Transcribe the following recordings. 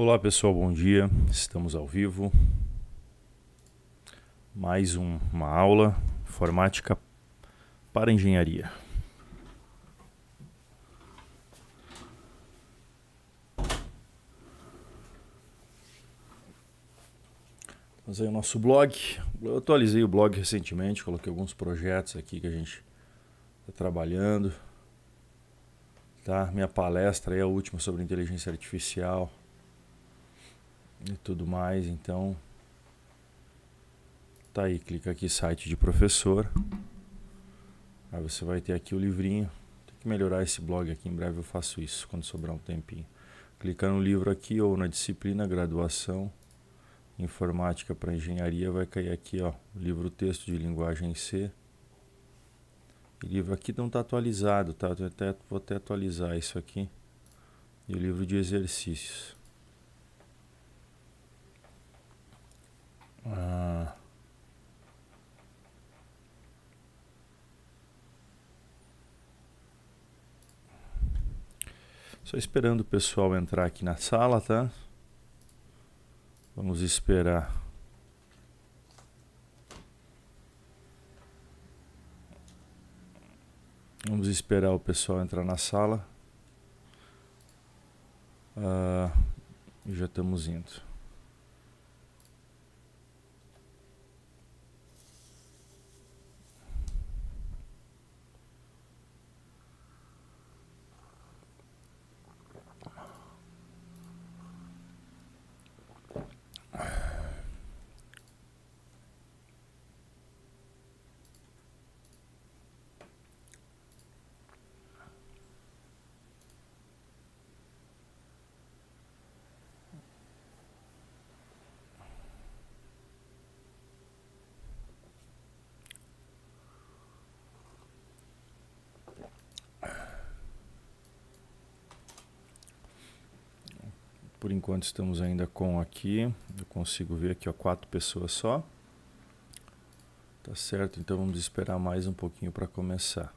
Olá pessoal, bom dia. Estamos ao vivo. Mais um, uma aula informática para engenharia. Vamos aí o nosso blog. Eu atualizei o blog recentemente, coloquei alguns projetos aqui que a gente está trabalhando. Tá? Minha palestra é a última sobre inteligência artificial e tudo mais. Então, tá aí, clica aqui site de professor. Aí você vai ter aqui o livrinho. Tem que melhorar esse blog aqui, em breve eu faço isso quando sobrar um tempinho. Clicar no livro aqui ou na disciplina graduação informática para engenharia vai cair aqui, ó, livro texto de linguagem C. O livro aqui não está atualizado, tá? Eu até, vou até atualizar isso aqui. E o livro de exercícios. Ah. Só esperando o pessoal entrar aqui na sala, tá? Vamos esperar. Vamos esperar o pessoal entrar na sala. Ah, já estamos indo. Por enquanto estamos ainda com aqui, eu consigo ver aqui, ó, quatro pessoas só. Tá certo, então vamos esperar mais um pouquinho para começar.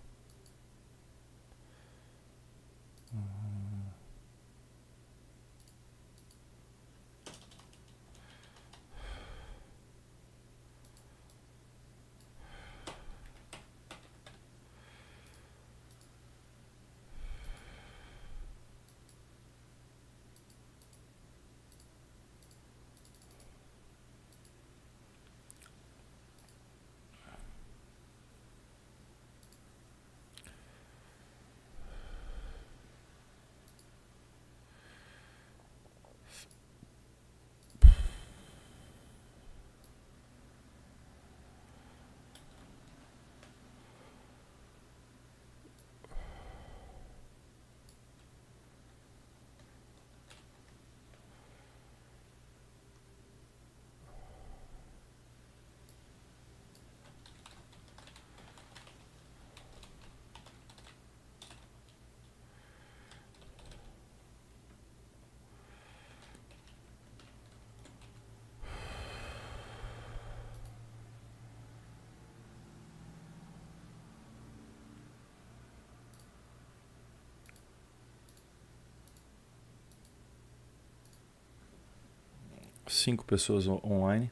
cinco pessoas online.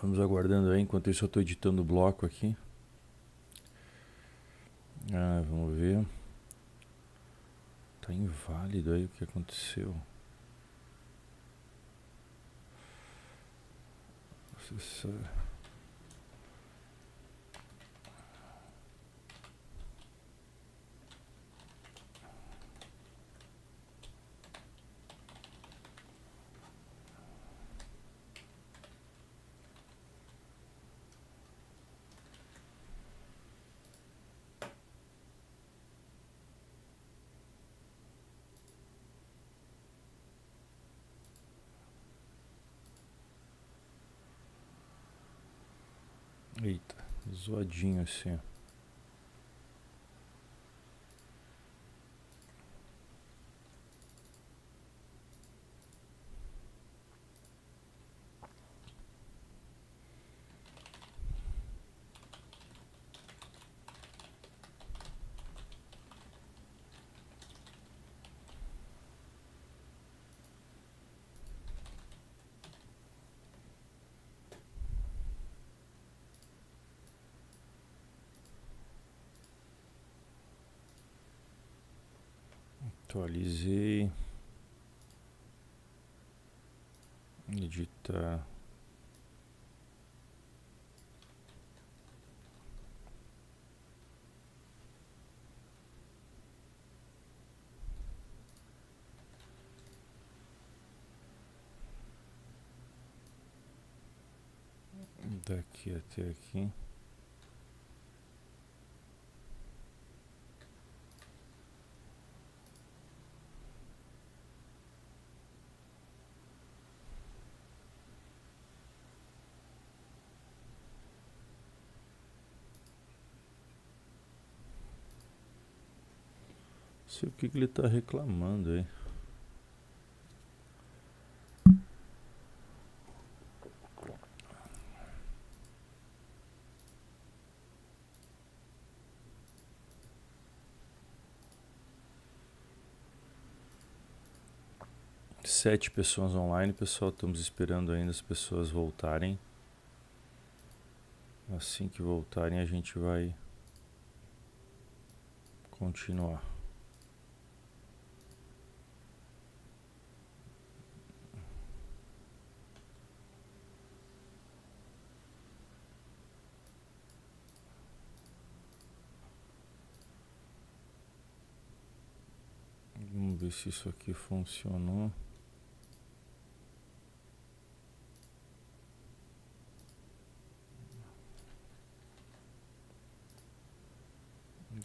Vamos aguardando aí, enquanto isso eu estou editando o bloco aqui. Ah, vamos ver. Tá inválido aí o que aconteceu. zoadinho assim. atualizei. Editar. daqui até aqui. sei o que, que ele está reclamando aí. Sete pessoas online, pessoal. Estamos esperando ainda as pessoas voltarem. Assim que voltarem, a gente vai continuar. ver se isso aqui funcionou.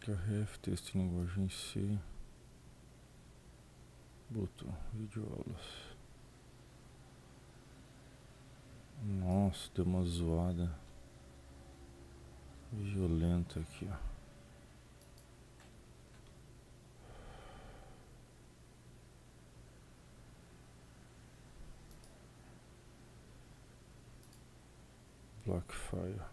Carrefe, é texto em linguagem C. Botão, videoaulas. Nossa, deu uma zoada violenta aqui, ó. Black fire.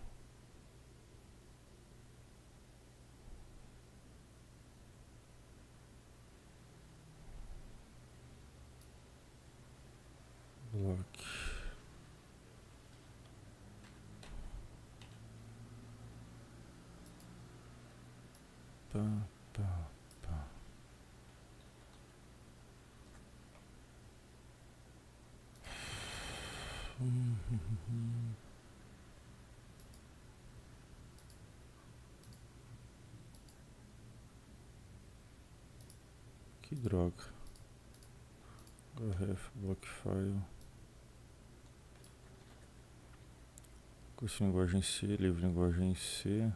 Black. Ba, ba, ba. Mm-hmm. Que droga. Garref, é block file. Curso linguagem C, livro linguagem C.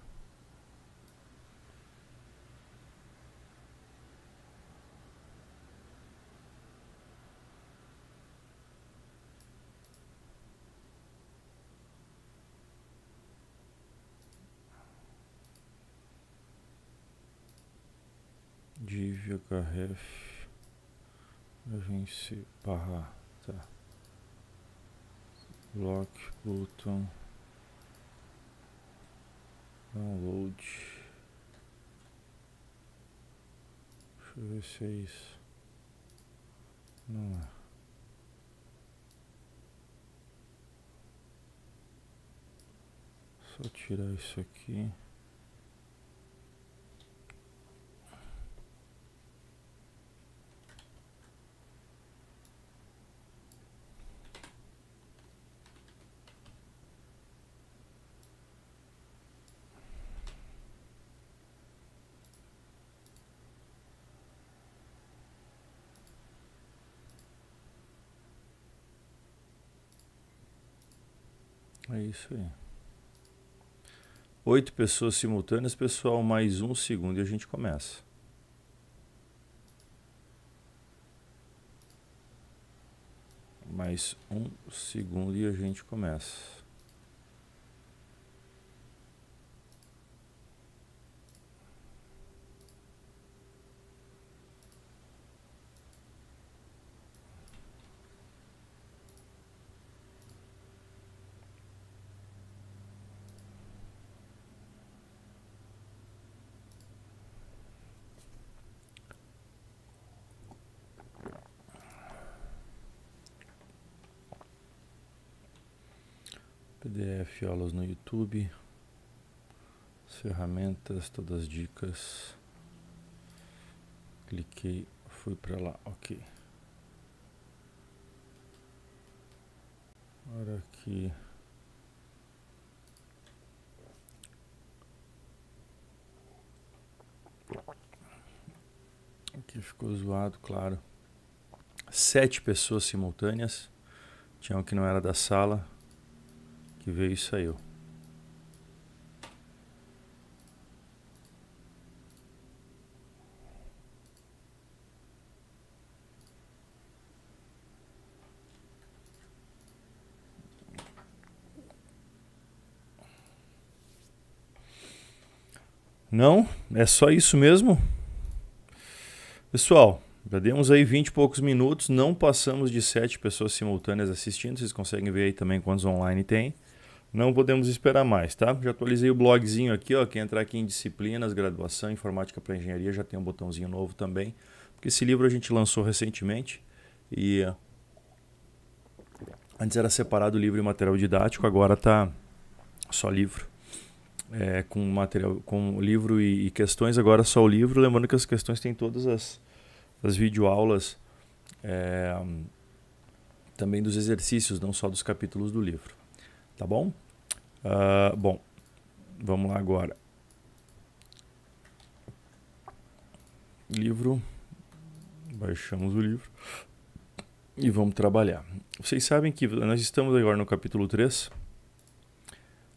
ref agency barra tá. block button download deixa eu ver se é isso não é só tirar isso aqui isso aí. Oito pessoas simultâneas, pessoal, mais um segundo e a gente começa. Mais um segundo e a gente começa. Fiolas no YouTube, as ferramentas, todas as dicas. Cliquei, fui para lá, ok. Agora aqui. Aqui ficou zoado, claro. Sete pessoas simultâneas. Tinha um que não era da sala, que veio e saiu. Não? É só isso mesmo? Pessoal, já demos aí 20 e poucos minutos, não passamos de 7 pessoas simultâneas assistindo, vocês conseguem ver aí também quantos online tem. Não podemos esperar mais, tá? Já atualizei o blogzinho aqui, ó. Quem entrar aqui em disciplinas, graduação, informática para engenharia, já tem um botãozinho novo também. Porque esse livro a gente lançou recentemente e antes era separado livro e material didático, agora tá só livro. É, com material, com livro e, e, questões, agora só o livro. Lembrando que as questões têm todas as, as videoaulas é, também dos exercícios, não só dos capítulos do livro. Tá bom? Uh, bom, vamos lá agora. Livro. Baixamos o livro. E vamos trabalhar. Vocês sabem que nós estamos agora no capítulo 3.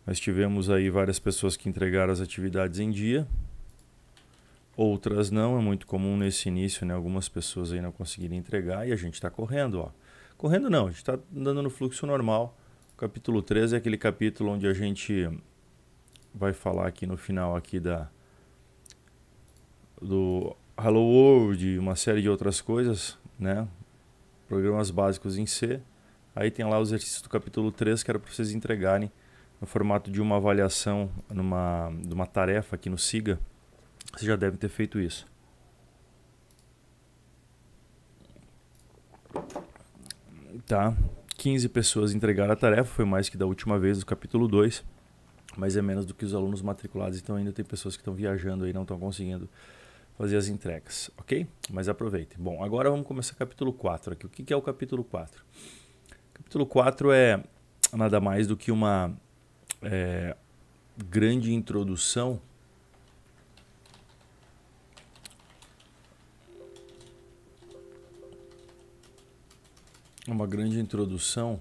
Nós tivemos aí várias pessoas que entregaram as atividades em dia. Outras não, é muito comum nesse início, né? Algumas pessoas aí não conseguirem entregar e a gente está correndo, ó. Correndo não, a gente está andando no fluxo normal o capítulo 13 é aquele capítulo onde a gente vai falar aqui no final aqui da do Hello World e uma série de outras coisas, né? Programas básicos em C. Aí tem lá o exercício do capítulo 3 que era para vocês entregarem no formato de uma avaliação, numa, de uma tarefa aqui no SIGA. Vocês já devem ter feito isso. Tá? 15 pessoas entregaram a tarefa, foi mais que da última vez, do capítulo 2, mas é menos do que os alunos matriculados, então ainda tem pessoas que estão viajando e não estão conseguindo fazer as entregas, ok? Mas aproveitem. Bom, agora vamos começar o capítulo 4 aqui. O que, é o capítulo 4? O capítulo 4 é nada mais do que uma é, grande introdução uma grande introdução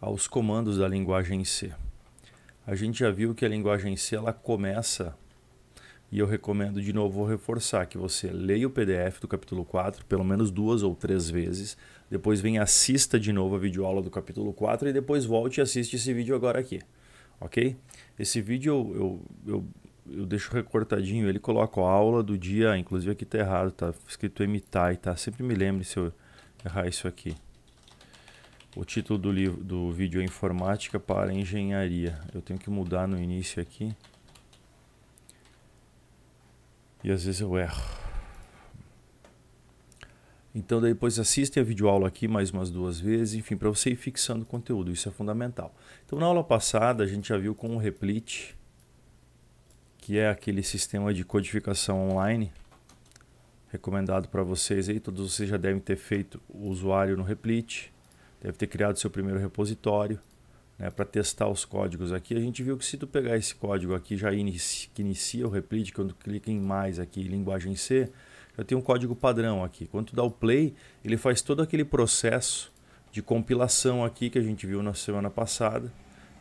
aos comandos da linguagem C. A gente já viu que a linguagem C ela começa e eu recomendo de novo vou reforçar que você leia o PDF do capítulo 4 pelo menos duas ou três vezes, depois vem assista de novo a videoaula do capítulo 4 e depois volte e assiste esse vídeo agora aqui. OK? Esse vídeo eu, eu, eu, eu deixo recortadinho, ele coloca a aula do dia, inclusive aqui está errado, tá escrito imitar e tá, sempre me lembre se eu errar isso aqui. O título do, livro, do vídeo é Informática para Engenharia. Eu tenho que mudar no início aqui. E às vezes eu erro. Então depois assistem a videoaula aqui mais umas duas vezes, enfim, para você ir fixando o conteúdo, isso é fundamental. Então na aula passada a gente já viu com o Replit, que é aquele sistema de codificação online, recomendado para vocês aí. Todos vocês já devem ter feito o usuário no repl.it deve ter criado seu primeiro repositório né, para testar os códigos aqui. A gente viu que se tu pegar esse código aqui já inicia, que inicia o repl.it quando clica em mais aqui, linguagem C, já tem um código padrão aqui. Quando tu dá o play, ele faz todo aquele processo de compilação aqui que a gente viu na semana passada,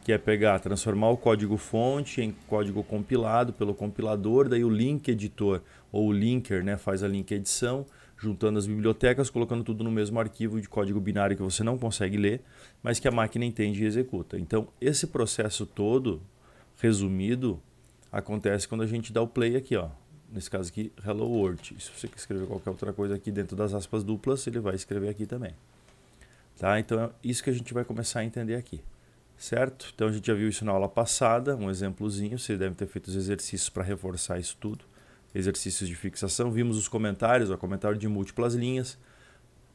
que é pegar, transformar o código fonte em código compilado pelo compilador, daí o link editor ou o linker, né, faz a link edição, juntando as bibliotecas, colocando tudo no mesmo arquivo de código binário que você não consegue ler, mas que a máquina entende e executa. Então, esse processo todo, resumido, acontece quando a gente dá o play aqui, ó. Nesse caso aqui, hello world. Se você escrever qualquer outra coisa aqui dentro das aspas duplas, ele vai escrever aqui também. Tá? Então é isso que a gente vai começar a entender aqui certo? Então a gente já viu isso na aula passada, um exemplozinho, vocês devem ter feito os exercícios para reforçar isso tudo exercícios de fixação, vimos os comentários, o comentário de múltiplas linhas,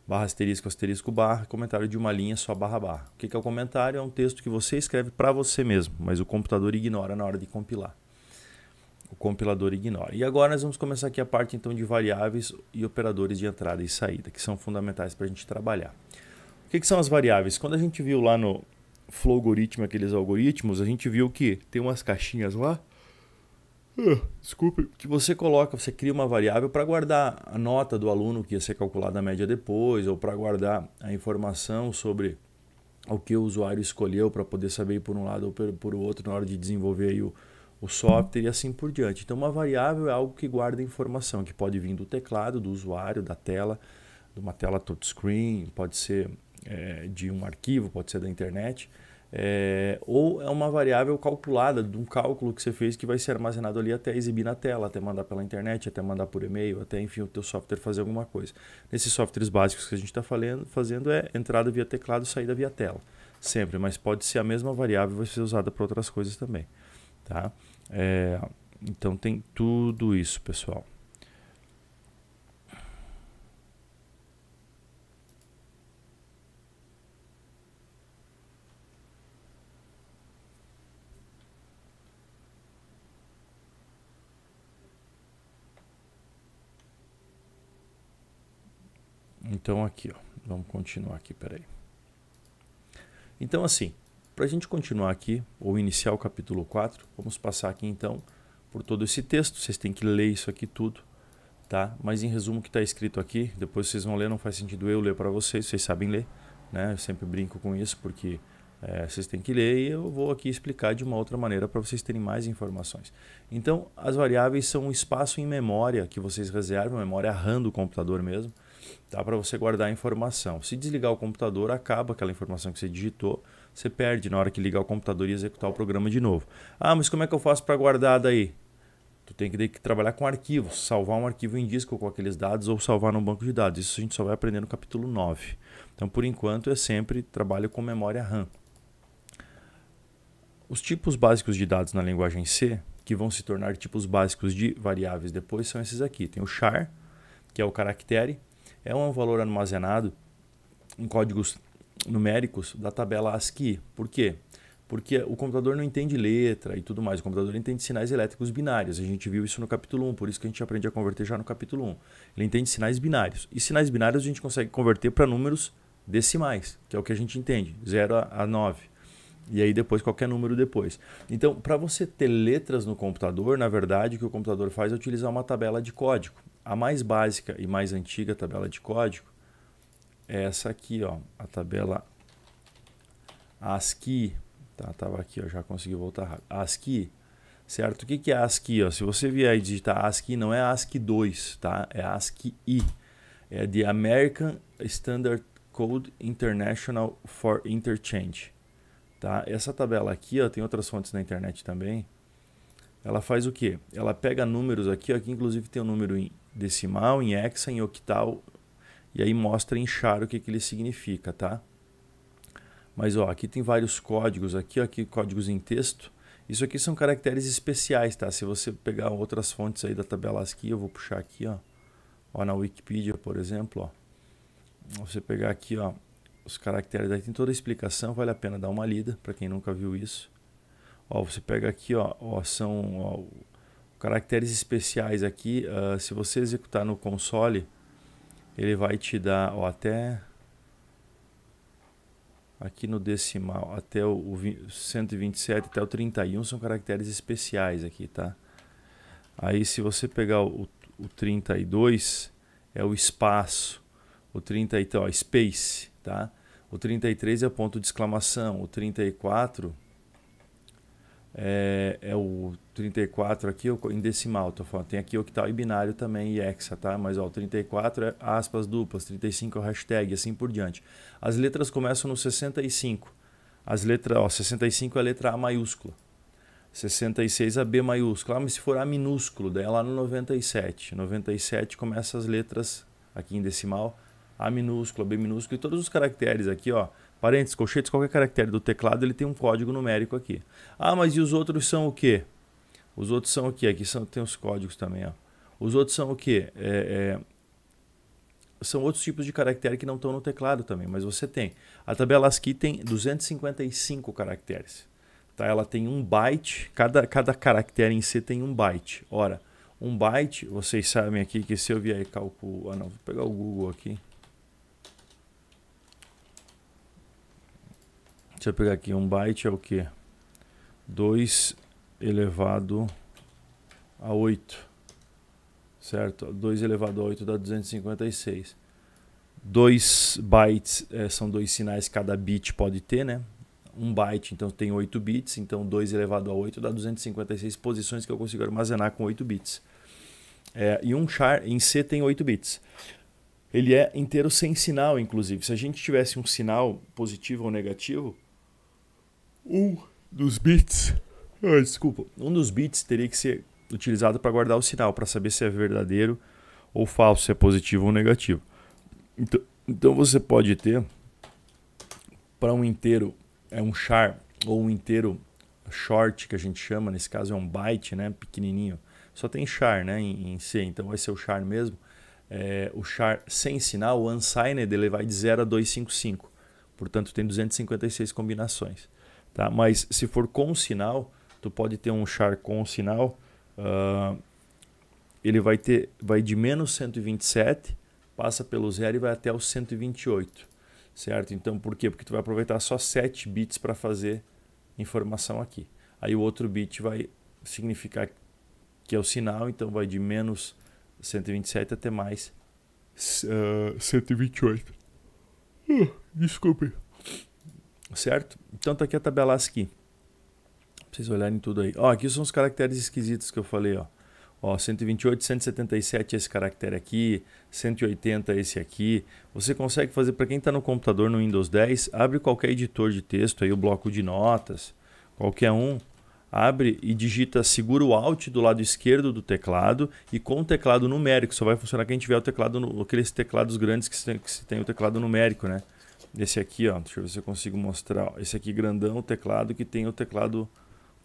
barra asterisco, asterisco, barra, comentário de uma linha só, barra, barra. O que é o comentário? É um texto que você escreve para você mesmo, mas o computador ignora na hora de compilar. O compilador ignora. E agora nós vamos começar aqui a parte então de variáveis e operadores de entrada e saída, que são fundamentais para a gente trabalhar. O que, que são as variáveis? Quando a gente viu lá no, flowgoritmo, aqueles algoritmos, a gente viu que tem umas caixinhas lá ah, desculpe, que você coloca, você cria uma variável para guardar a nota do aluno que ia ser calculada a média depois, ou para guardar a informação sobre o que o usuário escolheu para poder saber por um lado ou por outro na hora de desenvolver o, o software e assim por diante. Então, uma variável é algo que guarda informação, que pode vir do teclado, do usuário, da tela, de uma tela touchscreen, pode ser é, de um arquivo, pode ser da internet. É, ou é uma variável calculada, de um cálculo que você fez que vai ser armazenado ali até exibir na tela, até mandar pela internet, até mandar por e-mail, até enfim o teu software fazer alguma coisa. Nesses softwares básicos que a gente está fazendo é entrada via teclado, saída via tela, sempre. Mas pode ser a mesma variável, vai ser usada para outras coisas também, tá? É, então tem tudo isso, pessoal. Então aqui, ó, vamos continuar aqui, peraí. Então assim, para a gente continuar aqui, ou iniciar o capítulo 4, vamos passar aqui então por todo esse texto, vocês têm que ler isso aqui tudo, tá? Mas em resumo o que está escrito aqui, depois vocês vão ler, não faz sentido eu ler para vocês, vocês sabem ler, né? Eu sempre brinco com isso porque é, vocês têm que ler e eu vou aqui explicar de uma outra maneira para vocês terem mais informações. Então, as variáveis são o espaço em memória que vocês reservam, memória RAM do computador mesmo, tá? para você guardar a informação. Se desligar o computador, acaba aquela informação que você digitou, você perde na hora que ligar o computador e executar o programa de novo. Ah, mas como é que eu faço para guardar daí? Tu tem que, que trabalhar com arquivos, salvar um arquivo em disco com aqueles dados ou salvar num banco de dados. Isso a gente só vai aprender no capítulo 9. Então, por enquanto, é sempre trabalho com memória RAM. Os tipos básicos de dados na linguagem C, que vão se tornar tipos básicos de variáveis depois, são esses aqui. Tem o char, que é o caractere, é um valor armazenado em códigos numéricos da tabela ASCII. Por quê? Porque o computador não entende letra e tudo mais, o computador entende sinais elétricos binários. A gente viu isso no capítulo 1, por isso que a gente aprende a converter já no capítulo 1. Ele entende sinais binários. E sinais binários a gente consegue converter para números decimais, que é o que a gente entende, 0 a 9. E aí depois qualquer número depois. Então, para você ter letras no computador, na verdade, o que o computador faz é utilizar uma tabela de código. A mais básica e mais antiga tabela de código é essa aqui, ó, a tabela ASCII. Tá, tava aqui, ó, já consegui voltar rápido. ASCII, certo? O que, que é ASCII? Ó? Se você vier e digitar ASCII, não é ASCII 2, tá? É ASCII. É de American Standard Code International for Interchange. Tá? Essa tabela aqui, ó, tem outras fontes na internet também. Ela faz o quê? Ela pega números aqui, ó, que inclusive tem o um número em decimal, em hexa, em octal, e aí mostra em char o que, que ele significa, tá? Mas ó, aqui tem vários códigos aqui, ó, aqui códigos em texto. Isso aqui são caracteres especiais, tá? Se você pegar outras fontes aí da tabela ASCII, eu vou puxar aqui, ó. Ó, na Wikipedia, por exemplo, ó. Você pegar aqui, ó, os caracteres, aí tem toda a explicação, vale a pena dar uma lida, para quem nunca viu isso. Ó, você pega aqui, ó, ó são ó, caracteres especiais aqui, uh, se você executar no console, ele vai te dar ó, até aqui no decimal, até o, o 127 até o 31 são caracteres especiais aqui, tá? Aí se você pegar o, o 32 é o espaço, o 30 então, ó, space, tá? O 33 é ponto de exclamação, o 34 é, é, o 34 aqui em decimal, tô falando. tem aqui octal e tá, binário também e hexa, tá? Mas ó, 34 é aspas duplas, 35 é o hashtag, assim por diante. As letras começam no 65. As letras, ó, 65 é a letra A maiúscula. 66 é a B maiúscula. Ah, mas se for A minúsculo, daí é lá no 97. 97 começa as letras aqui em decimal, A minúscula, B minúsculo e todos os caracteres aqui, ó parênteses, colchetes, qualquer caractere do teclado, ele tem um código numérico aqui. Ah, mas e os outros são o quê? Os outros são o quê? Aqui são, tem os códigos também. Ó. Os outros são o quê? É, é, são outros tipos de caractere que não estão no teclado também, mas você tem. A tabela ASCII tem 255 caracteres. Tá? Ela tem um byte, cada, cada caractere em si tem um byte. Ora, um byte, vocês sabem aqui que se eu vier calcular... Ah, não, vou pegar o Google aqui. Deixa eu pegar aqui. Um byte é o quê? 2 elevado a 8. Certo? 2 elevado a 8 dá 256. 2 bytes é, são dois sinais que cada bit pode ter, né? 1 um byte, então tem 8 bits, então 2 elevado a 8 dá 256 posições que eu consigo armazenar com 8 bits. É, e um char em C tem 8 bits. Ele é inteiro sem sinal, inclusive. Se a gente tivesse um sinal positivo ou negativo, um dos bits. Ah, desculpa. Um dos bits teria que ser utilizado para guardar o sinal, para saber se é verdadeiro ou falso, se é positivo ou negativo. Então, então você pode ter para um inteiro, é um char ou um inteiro short que a gente chama, nesse caso é um byte, né, pequenininho. Só tem char, né, em, em C, então vai ser o char mesmo. É, o char sem sinal, o unsigned, ele vai de 0 a 255. Portanto, tem 256 combinações. Tá? Mas se for com sinal, tu pode ter um char com sinal, uh, ele vai, ter, vai de menos 127, passa pelo zero e vai até o 128. Certo? Então por quê? Porque tu vai aproveitar só 7 bits para fazer informação aqui. Aí o outro bit vai significar que é o sinal, então vai de menos 127 até mais uh, 128. Uh, desculpe. Certo? Então tá aqui a tabela aqui. Pra vocês olharem tudo aí. Ó, aqui são os caracteres esquisitos que eu falei, ó. Ó, 128, 177 esse caractere aqui, 180 esse aqui. Você consegue fazer para quem está no computador no Windows 10, abre qualquer editor de texto aí, o bloco de notas, qualquer um. Abre e digita segura o Alt do lado esquerdo do teclado e com o teclado numérico. Só vai funcionar quem tiver o teclado, aqueles teclados grandes que se tem, que se tem o teclado numérico, né? Esse aqui, ó, deixa eu ver se eu consigo mostrar. Esse aqui grandão, o teclado que tem o teclado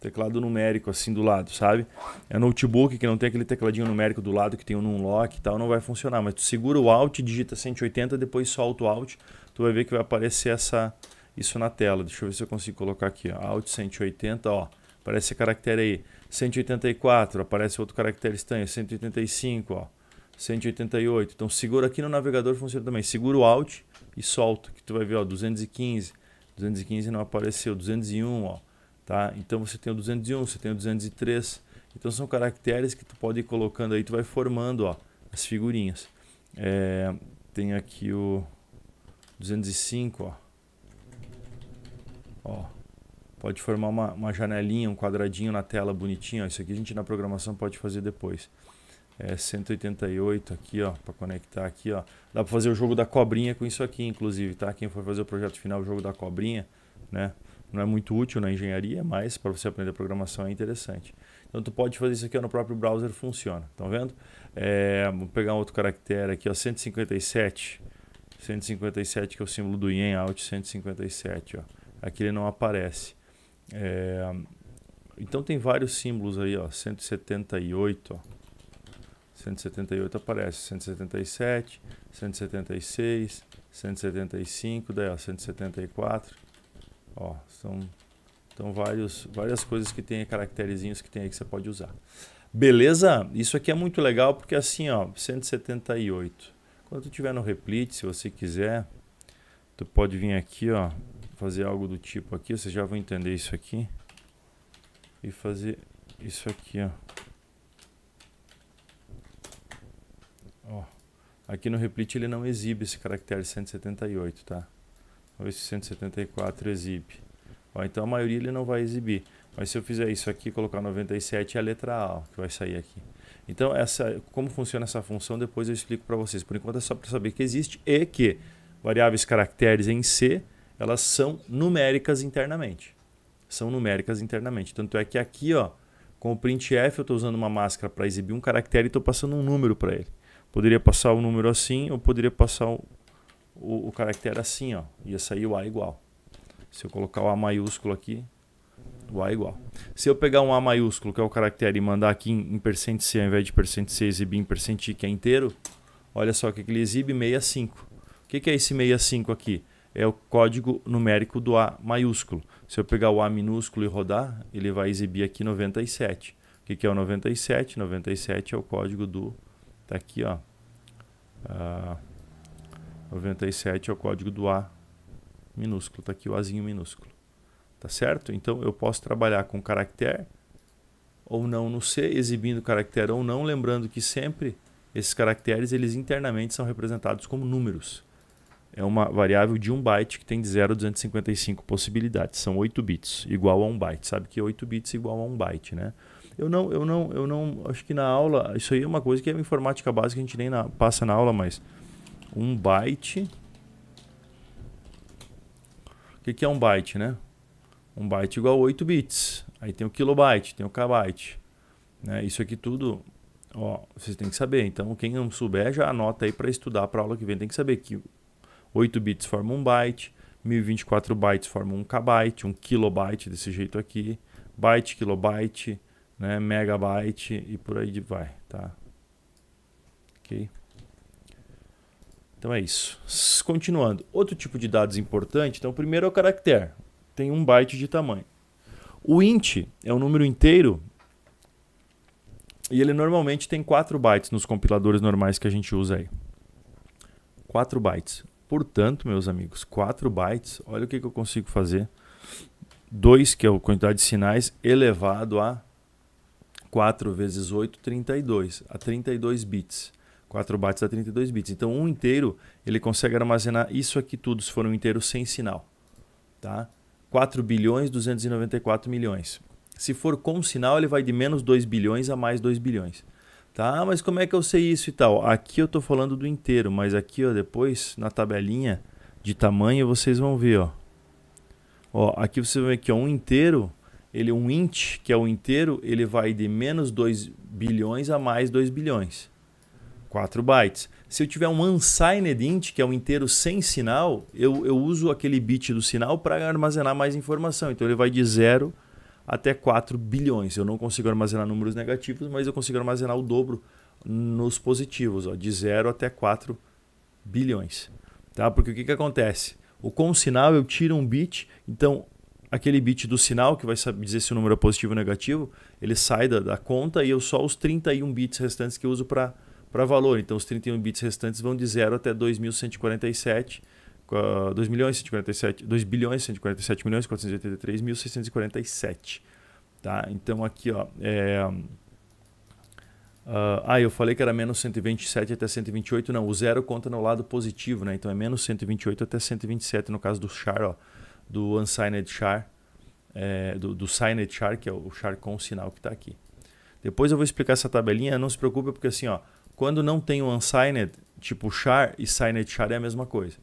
teclado numérico assim do lado, sabe? É notebook que não tem aquele tecladinho numérico do lado que tem um num lock e tal, não vai funcionar, mas tu segura o alt, digita 180, depois solta o alt, tu vai ver que vai aparecer essa isso na tela. Deixa eu ver se eu consigo colocar aqui, ó. alt 180, ó. Aparece esse caractere aí. 184, aparece outro caractere estranho, 185, ó. 188. Então segura aqui no navegador funciona também. Segura o alt e solto, que tu vai ver, ó, 215, 215 não apareceu, 201, ó, tá? Então você tem o 201, você tem o 203. Então são caracteres que tu pode ir colocando aí, tu vai formando, ó, as figurinhas. É, tem aqui o 205, ó. Ó, pode formar uma, uma janelinha, um quadradinho na tela bonitinho. Ó. Isso aqui a gente na programação pode fazer depois é, 188 aqui, ó, para conectar aqui, ó. Dá para fazer o jogo da cobrinha com isso aqui, inclusive, tá? Quem for fazer o projeto final, o jogo da cobrinha, né? Não é muito útil na engenharia, mas para você aprender programação é interessante. Então tu pode fazer isso aqui ó, no próprio browser, funciona. Tá vendo? É, vou pegar um outro caractere aqui, ó, 157. 157 que é o símbolo do yen out 157, ó. Aqui ele não aparece. É, então tem vários símbolos aí, ó, 178, ó. 178 aparece, 177, 176, 175, daí ó, 174. Ó, são então vários, várias coisas que tem caracterizinhos que tem aí que você pode usar. Beleza? Isso aqui é muito legal porque assim, ó, 178. Quando tu tiver no replit, se você quiser, tu pode vir aqui, ó, fazer algo do tipo aqui, vocês já vão entender isso aqui. E fazer isso aqui, ó. Ó, aqui no replit ele não exibe esse caractere 178, tá? Esse 174 exibe. Ó, então a maioria ele não vai exibir. Mas se eu fizer isso aqui, colocar 97 é a letra A, ó, que vai sair aqui. Então, essa, como funciona essa função, depois eu explico para vocês. Por enquanto é só para saber que existe e que variáveis caracteres em C, elas são numéricas internamente. São numéricas internamente. Tanto é que aqui, ó, com o printf, eu estou usando uma máscara para exibir um caractere e estou passando um número para ele. Poderia passar o número assim ou poderia passar o, o, o caractere assim, ó. Ia sair o A igual. Se eu colocar o A maiúsculo aqui, o A igual. Se eu pegar um A maiúsculo, que é o caractere, e mandar aqui em, em percent %C ao invés de percent %C, exibir em percent %I, que é inteiro, olha só o que ele exibe, 65. O que, que é esse 65 aqui? É o código numérico do A maiúsculo. Se eu pegar o A minúsculo e rodar, ele vai exibir aqui 97. O que, que é o 97? 97 é o código do Tá aqui, ó. Uh, ah, 97 é o código do A minúsculo. Tá aqui o Azinho minúsculo. Tá certo? Então eu posso trabalhar com caractere ou não no C, exibindo caractere ou não, lembrando que sempre esses caracteres eles internamente são representados como números. É uma variável de 1 byte que tem de 0 a 255 possibilidades, são 8 bits, igual a 1 byte. Sabe que 8 bits é igual a 1 byte, né? Eu não, eu não, eu não. Acho que na aula. Isso aí é uma coisa que é informática básica, a gente nem na, passa na aula, mas. Um byte. O que, que é um byte, né? Um byte igual a 8 bits. Aí tem o kilobyte, tem o kbyte. Né? Isso aqui tudo, ó, vocês têm que saber. Então, quem não souber, já anota aí para estudar para a aula que vem. Tem que saber que 8 bits forma um byte, 1024 bytes forma um kbyte, um kilobyte desse jeito aqui, byte, kilobyte, né, megabyte e por aí vai, tá? Ok? Então é isso. Continuando, outro tipo de dados importante, então primeiro é o caractere, tem um byte de tamanho. O int é um número inteiro e ele normalmente tem 4 bytes nos compiladores normais que a gente usa aí. 4 bytes. Portanto, meus amigos, 4 bytes, olha o que, que eu consigo fazer. 2, que é a quantidade de sinais, elevado a 4 vezes 8, 32, a 32 bits. 4 bytes a 32 bits. Então, um inteiro, ele consegue armazenar isso aqui tudo, se for um inteiro sem sinal. Tá? 4 bilhões 294 milhões. Se for com sinal, ele vai de menos 2 bilhões a mais 2 bilhões. Tá, ah, mas como é que eu sei isso e tal? Aqui eu estou falando do inteiro, mas aqui ó, depois, na tabelinha de tamanho, vocês vão ver. Ó. Ó, aqui vocês vão ver que é um inteiro ele um int, que é o inteiro, ele vai de menos 2 bilhões a mais 2 bilhões. 4 bytes. Se eu tiver um unsigned int, que é um inteiro sem sinal, eu, eu uso aquele bit do sinal para armazenar mais informação. Então ele vai de 0 até 4 bilhões. Eu não consigo armazenar números negativos, mas eu consigo armazenar o dobro nos positivos, ó, de 0 até 4 bilhões. Tá? Porque o que, que acontece? O com sinal eu tiro um bit, então aquele bit do sinal, que vai dizer se o número é positivo ou negativo, ele sai da, da conta e eu só os 31 bits restantes que eu uso para valor. Então, os 31 bits restantes vão de 0 até 2.147, 2 milhões 147, 2 bilhões 147 milhões 483 mil 647. Tá? Então, aqui, ó, é, uh, ah, eu falei que era menos 127 até 128, não, o zero conta no lado positivo, né? Então, é menos 128 até 127, no caso do char, ó do unsigned char, é, do, do signed char, que é o char com o sinal que está aqui. Depois eu vou explicar essa tabelinha, não se preocupe, porque assim, ó, quando não tem o unsigned, tipo char e signed char é a mesma coisa.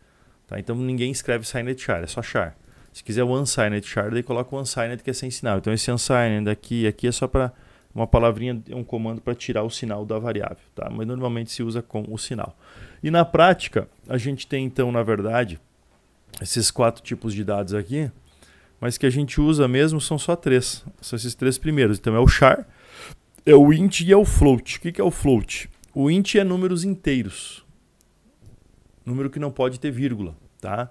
Tá? Então ninguém escreve signed char, é só char. Se quiser o unsigned char, daí coloca o unsigned que é sem sinal. Então esse unsigned aqui, aqui é só para uma palavrinha, um comando para tirar o sinal da variável, tá? Mas normalmente se usa com o sinal. E na prática, a gente tem então, na verdade, esses quatro tipos de dados aqui, mas que a gente usa mesmo são só três. São esses três primeiros. Então é o char, é o int e é o float. O que é o float? O int é números inteiros. Número que não pode ter vírgula, tá?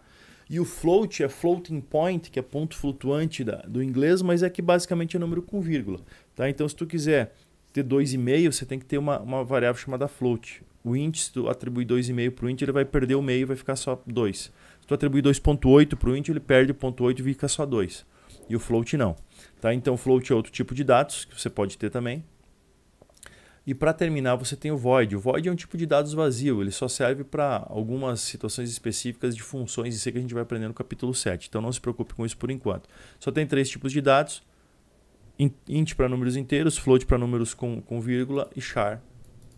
E o float é floating point, que é ponto flutuante da, do inglês, mas é que basicamente é número com vírgula. Tá? Então, se tu quiser ter 2,5, você tem que ter uma, uma variável chamada float. O int, se tu atribuir 2,5 para o int, ele vai perder o meio e vai ficar só 2 tu atribui 2.8 para o int, ele perde o ponto e fica só 2. E o float não. Tá? Então, float é outro tipo de dados que você pode ter também. E para terminar, você tem o void. O void é um tipo de dados vazio, ele só serve para algumas situações específicas de funções, e é que a gente vai aprender no capítulo 7. Então não se preocupe com isso por enquanto. Só tem três tipos de dados: int para números inteiros, float para números com, com vírgula e char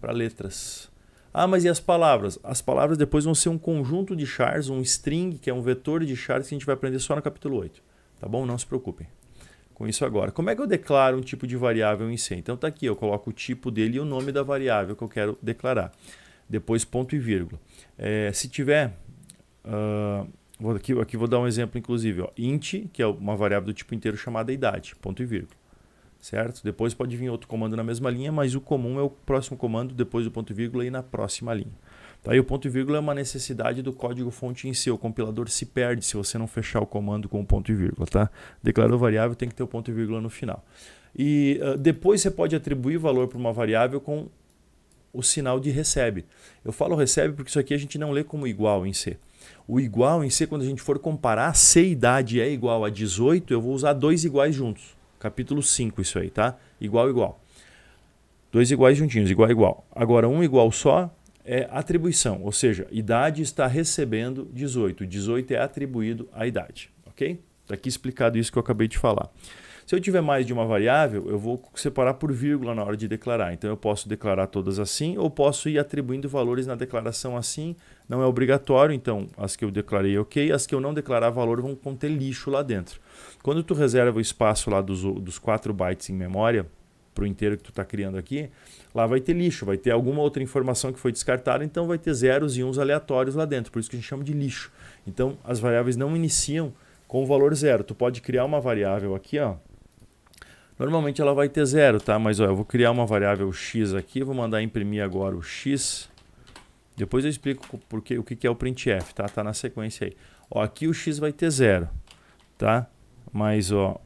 para letras. Ah, mas e as palavras? As palavras depois vão ser um conjunto de chars, um string, que é um vetor de chars que a gente vai aprender só no capítulo 8. Tá bom? Não se preocupem com isso agora. Como é que eu declaro um tipo de variável em C? Então tá aqui, eu coloco o tipo dele e o nome da variável que eu quero declarar. Depois ponto e vírgula. É, se tiver... Uh, vou aqui, aqui vou dar um exemplo, inclusive. Ó, int, que é uma variável do tipo inteiro chamada idade, ponto e vírgula certo? Depois pode vir outro comando na mesma linha, mas o comum é o próximo comando depois do ponto e vírgula e na próxima linha. Tá? E o ponto e vírgula é uma necessidade do código-fonte em si. O compilador se perde se você não fechar o comando com o ponto e vírgula. Tá? Declarou variável, tem que ter o ponto e vírgula no final. E uh, depois você pode atribuir valor para uma variável com o sinal de recebe. Eu falo recebe porque isso aqui a gente não lê como igual em C. O igual em C, quando a gente for comparar, se idade é igual a 18, eu vou usar dois iguais juntos. Capítulo 5, isso aí, tá? Igual, igual. Dois iguais juntinhos, igual, igual. Agora, um igual só é atribuição, ou seja, idade está recebendo 18. 18 é atribuído à idade, ok? Está aqui explicado isso que eu acabei de falar. Se eu tiver mais de uma variável, eu vou separar por vírgula na hora de declarar. Então eu posso declarar todas assim ou posso ir atribuindo valores na declaração assim. Não é obrigatório, então as que eu declarei ok, as que eu não declarar valor vão conter lixo lá dentro. Quando tu reserva o espaço lá dos, dos 4 bytes em memória, para o inteiro que tu está criando aqui, lá vai ter lixo, vai ter alguma outra informação que foi descartada, então vai ter zeros e uns aleatórios lá dentro, por isso que a gente chama de lixo. Então as variáveis não iniciam com o valor zero. Tu pode criar uma variável aqui, ó, Normalmente ela vai ter zero, tá? Mas ó, eu vou criar uma variável x aqui, vou mandar imprimir agora o x. Depois eu explico porque, o que, que é o printf, tá? Tá na sequência aí. Ó, aqui o x vai ter zero, tá? Mas ó,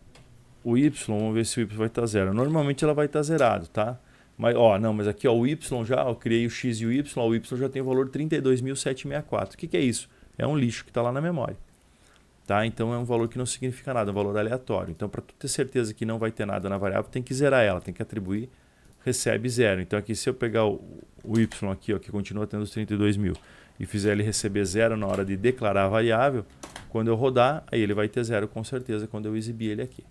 o y, vamos ver se o y vai estar tá zero. Normalmente ela vai estar tá zerado, tá? Mas, ó, não, mas aqui ó, o y já, eu criei o x e o y, ó, o y já tem o valor 32.764. O que, que é isso? É um lixo que está lá na memória. Tá? Então é um valor que não significa nada, é um valor aleatório. Então, para tu ter certeza que não vai ter nada na variável, tem que zerar ela, tem que atribuir, recebe zero. Então aqui, se eu pegar o, o Y aqui, ó, que continua tendo os 32 mil, e fizer ele receber zero na hora de declarar a variável, quando eu rodar, aí ele vai ter zero com certeza quando eu exibir ele aqui.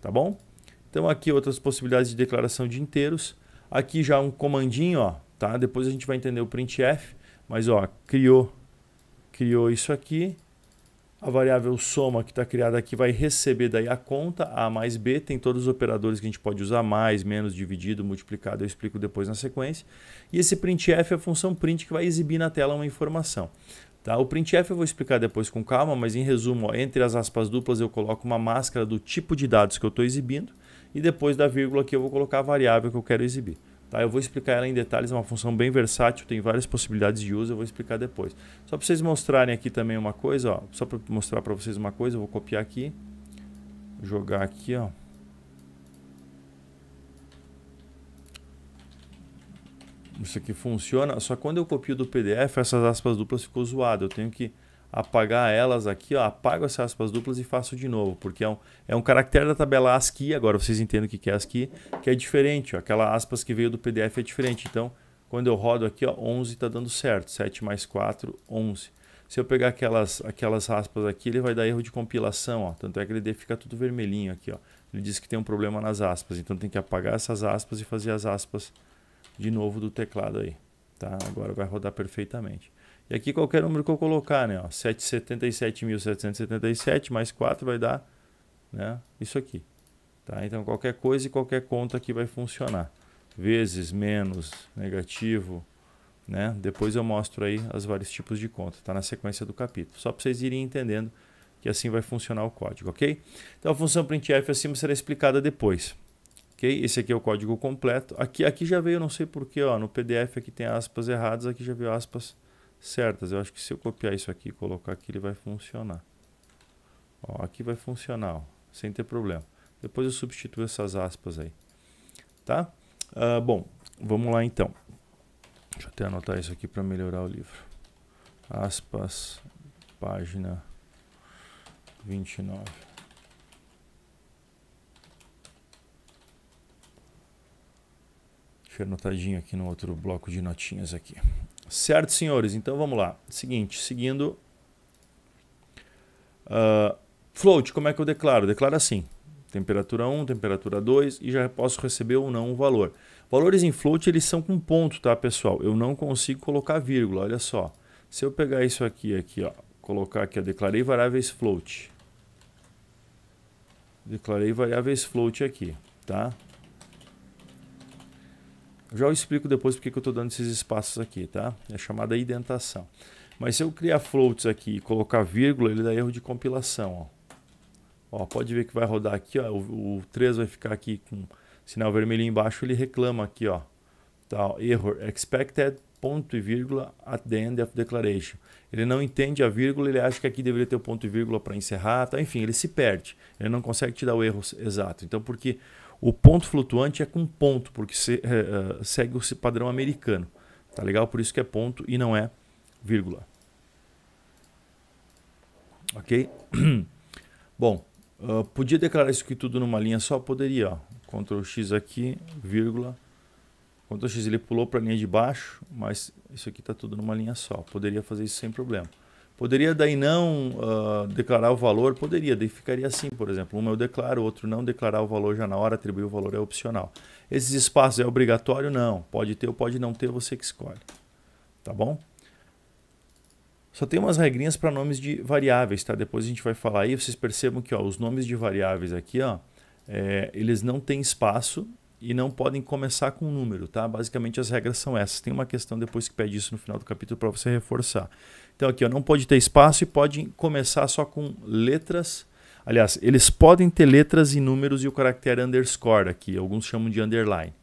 Tá bom? Então aqui outras possibilidades de declaração de inteiros. Aqui já um comandinho, ó, tá? Depois a gente vai entender o printf, mas ó, criou, criou isso aqui, a variável soma que está criada aqui vai receber daí a conta A mais B, tem todos os operadores que a gente pode usar, mais, menos, dividido, multiplicado, eu explico depois na sequência. E esse printf é a função print que vai exibir na tela uma informação. Tá? O printf eu vou explicar depois com calma, mas em resumo, ó, entre as aspas duplas eu coloco uma máscara do tipo de dados que eu estou exibindo e depois da vírgula aqui eu vou colocar a variável que eu quero exibir. Tá? Eu vou explicar ela em detalhes, é uma função bem versátil, tem várias possibilidades de uso, eu vou explicar depois. Só para vocês mostrarem aqui também uma coisa, ó, só para mostrar para vocês uma coisa, eu vou copiar aqui, jogar aqui, ó. Isso aqui funciona, só quando eu copio do PDF, essas aspas duplas ficou zoado. Eu tenho que apagar elas aqui, ó, apago as aspas duplas e faço de novo, porque é um, é um caractere da tabela ASCII, agora vocês entendem o que é ASCII, que é diferente, ó, aquela aspas que veio do PDF é diferente, então quando eu rodo aqui, ó, 11 está dando certo, 7 mais 4, 11. Se eu pegar aquelas, aquelas aspas aqui, ele vai dar erro de compilação, ó, tanto é que ele fica tudo vermelhinho aqui, ó. ele diz que tem um problema nas aspas, então tem que apagar essas aspas e fazer as aspas de novo do teclado aí. Tá? Agora vai rodar perfeitamente. E aqui qualquer número que eu colocar, né? 777.777 mais 4 vai dar né? isso aqui. Tá? Então qualquer coisa e qualquer conta aqui vai funcionar. Vezes, menos, negativo. Né? Depois eu mostro aí os vários tipos de conta. Está na sequência do capítulo. Só para vocês irem entendendo que assim vai funcionar o código, ok? Então a função printf acima será explicada depois. Okay? Esse aqui é o código completo. Aqui, aqui já veio, não sei porquê, ó, no PDF aqui tem aspas erradas, aqui já veio aspas certas. Eu acho que se eu copiar isso aqui e colocar aqui, ele vai funcionar. Ó, aqui vai funcionar, ó, sem ter problema. Depois eu substituo essas aspas aí. Tá? Uh, bom, vamos lá então. Deixa eu até anotar isso aqui para melhorar o livro. Aspas, página 29. Deixa eu anotadinho aqui no outro bloco de notinhas aqui. Certo, senhores. Então vamos lá. Seguinte, seguindo. Uh, float, como é que eu declaro? Declaro assim. Temperatura 1, temperatura 2 e já posso receber ou não um valor. Valores em float eles são com ponto, tá, pessoal? Eu não consigo colocar vírgula, olha só. Se eu pegar isso aqui, aqui, ó, colocar aqui, ó, declarei variáveis float. Declarei variáveis float aqui, tá? Já eu explico depois porque que eu estou dando esses espaços aqui, tá? É chamada identação. Mas se eu criar floats aqui e colocar vírgula, ele dá erro de compilação. Ó. ó pode ver que vai rodar aqui, ó, o, o 3 vai ficar aqui com sinal vermelho embaixo, ele reclama aqui, ó. Tá, ó, error expected ponto e vírgula at the end of declaration. Ele não entende a vírgula, ele acha que aqui deveria ter o ponto e vírgula para encerrar, tá? enfim, ele se perde. Ele não consegue te dar o erro exato. Então, porque o ponto flutuante é com ponto, porque se, é, é, segue o padrão americano. Tá legal? Por isso que é ponto e não é vírgula. Ok? Bom, uh, podia declarar isso aqui tudo numa linha só? Poderia. Ó. Ctrl X aqui, vírgula. Ctrl X ele pulou para a linha de baixo, mas isso aqui está tudo numa linha só. Poderia fazer isso sem problema. Poderia daí não uh, declarar o valor? Poderia, daí ficaria assim, por exemplo. Um eu declaro, outro não declarar o valor já na hora, atribuir o valor é opcional. Esses espaços é obrigatório? Não. Pode ter ou pode não ter, você que escolhe. Tá bom? Só tem umas regrinhas para nomes de variáveis, tá? Depois a gente vai falar aí, vocês percebam que ó, os nomes de variáveis aqui, ó, é, eles não têm espaço e não podem começar com um número, tá? Basicamente as regras são essas. Tem uma questão depois que pede isso no final do capítulo para você reforçar. Então aqui, ó, não pode ter espaço e pode começar só com letras. Aliás, eles podem ter letras e números e o caractere underscore aqui, alguns chamam de underline,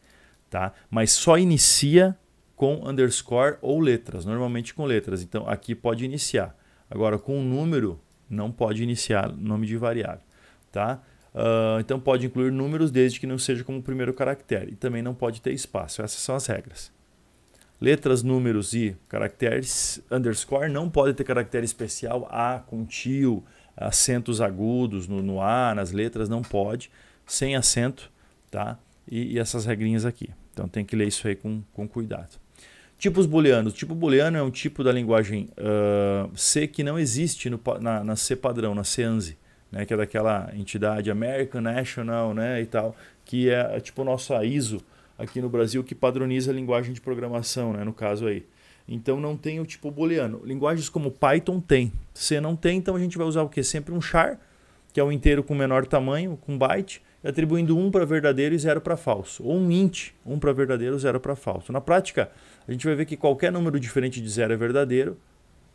tá? Mas só inicia com underscore ou letras, normalmente com letras. Então aqui pode iniciar. Agora com um número não pode iniciar nome de variável, tá? Uh, então pode incluir números desde que não seja como o primeiro caractere e também não pode ter espaço. Essas são as regras. Letras, números e caracteres underscore não pode ter caractere especial A com tio, acentos agudos no, no A, nas letras, não pode, sem acento, tá? E, e, essas regrinhas aqui. Então tem que ler isso aí com, com cuidado. Tipos booleanos. tipo booleano é um tipo da linguagem uh, C que não existe no, na, na, C padrão, na CANSI, né? que é daquela entidade American National né? e tal, que é, é tipo nossa ISO aqui no Brasil que padroniza a linguagem de programação, né, no caso aí. Então não tem o tipo booleano. Linguagens como Python tem. C não tem, então a gente vai usar o que? Sempre um char, que é o inteiro com menor tamanho, com byte, atribuindo um para verdadeiro e zero para falso. Ou um int, um para verdadeiro, zero para falso. Na prática, a gente vai ver que qualquer número diferente de zero é verdadeiro,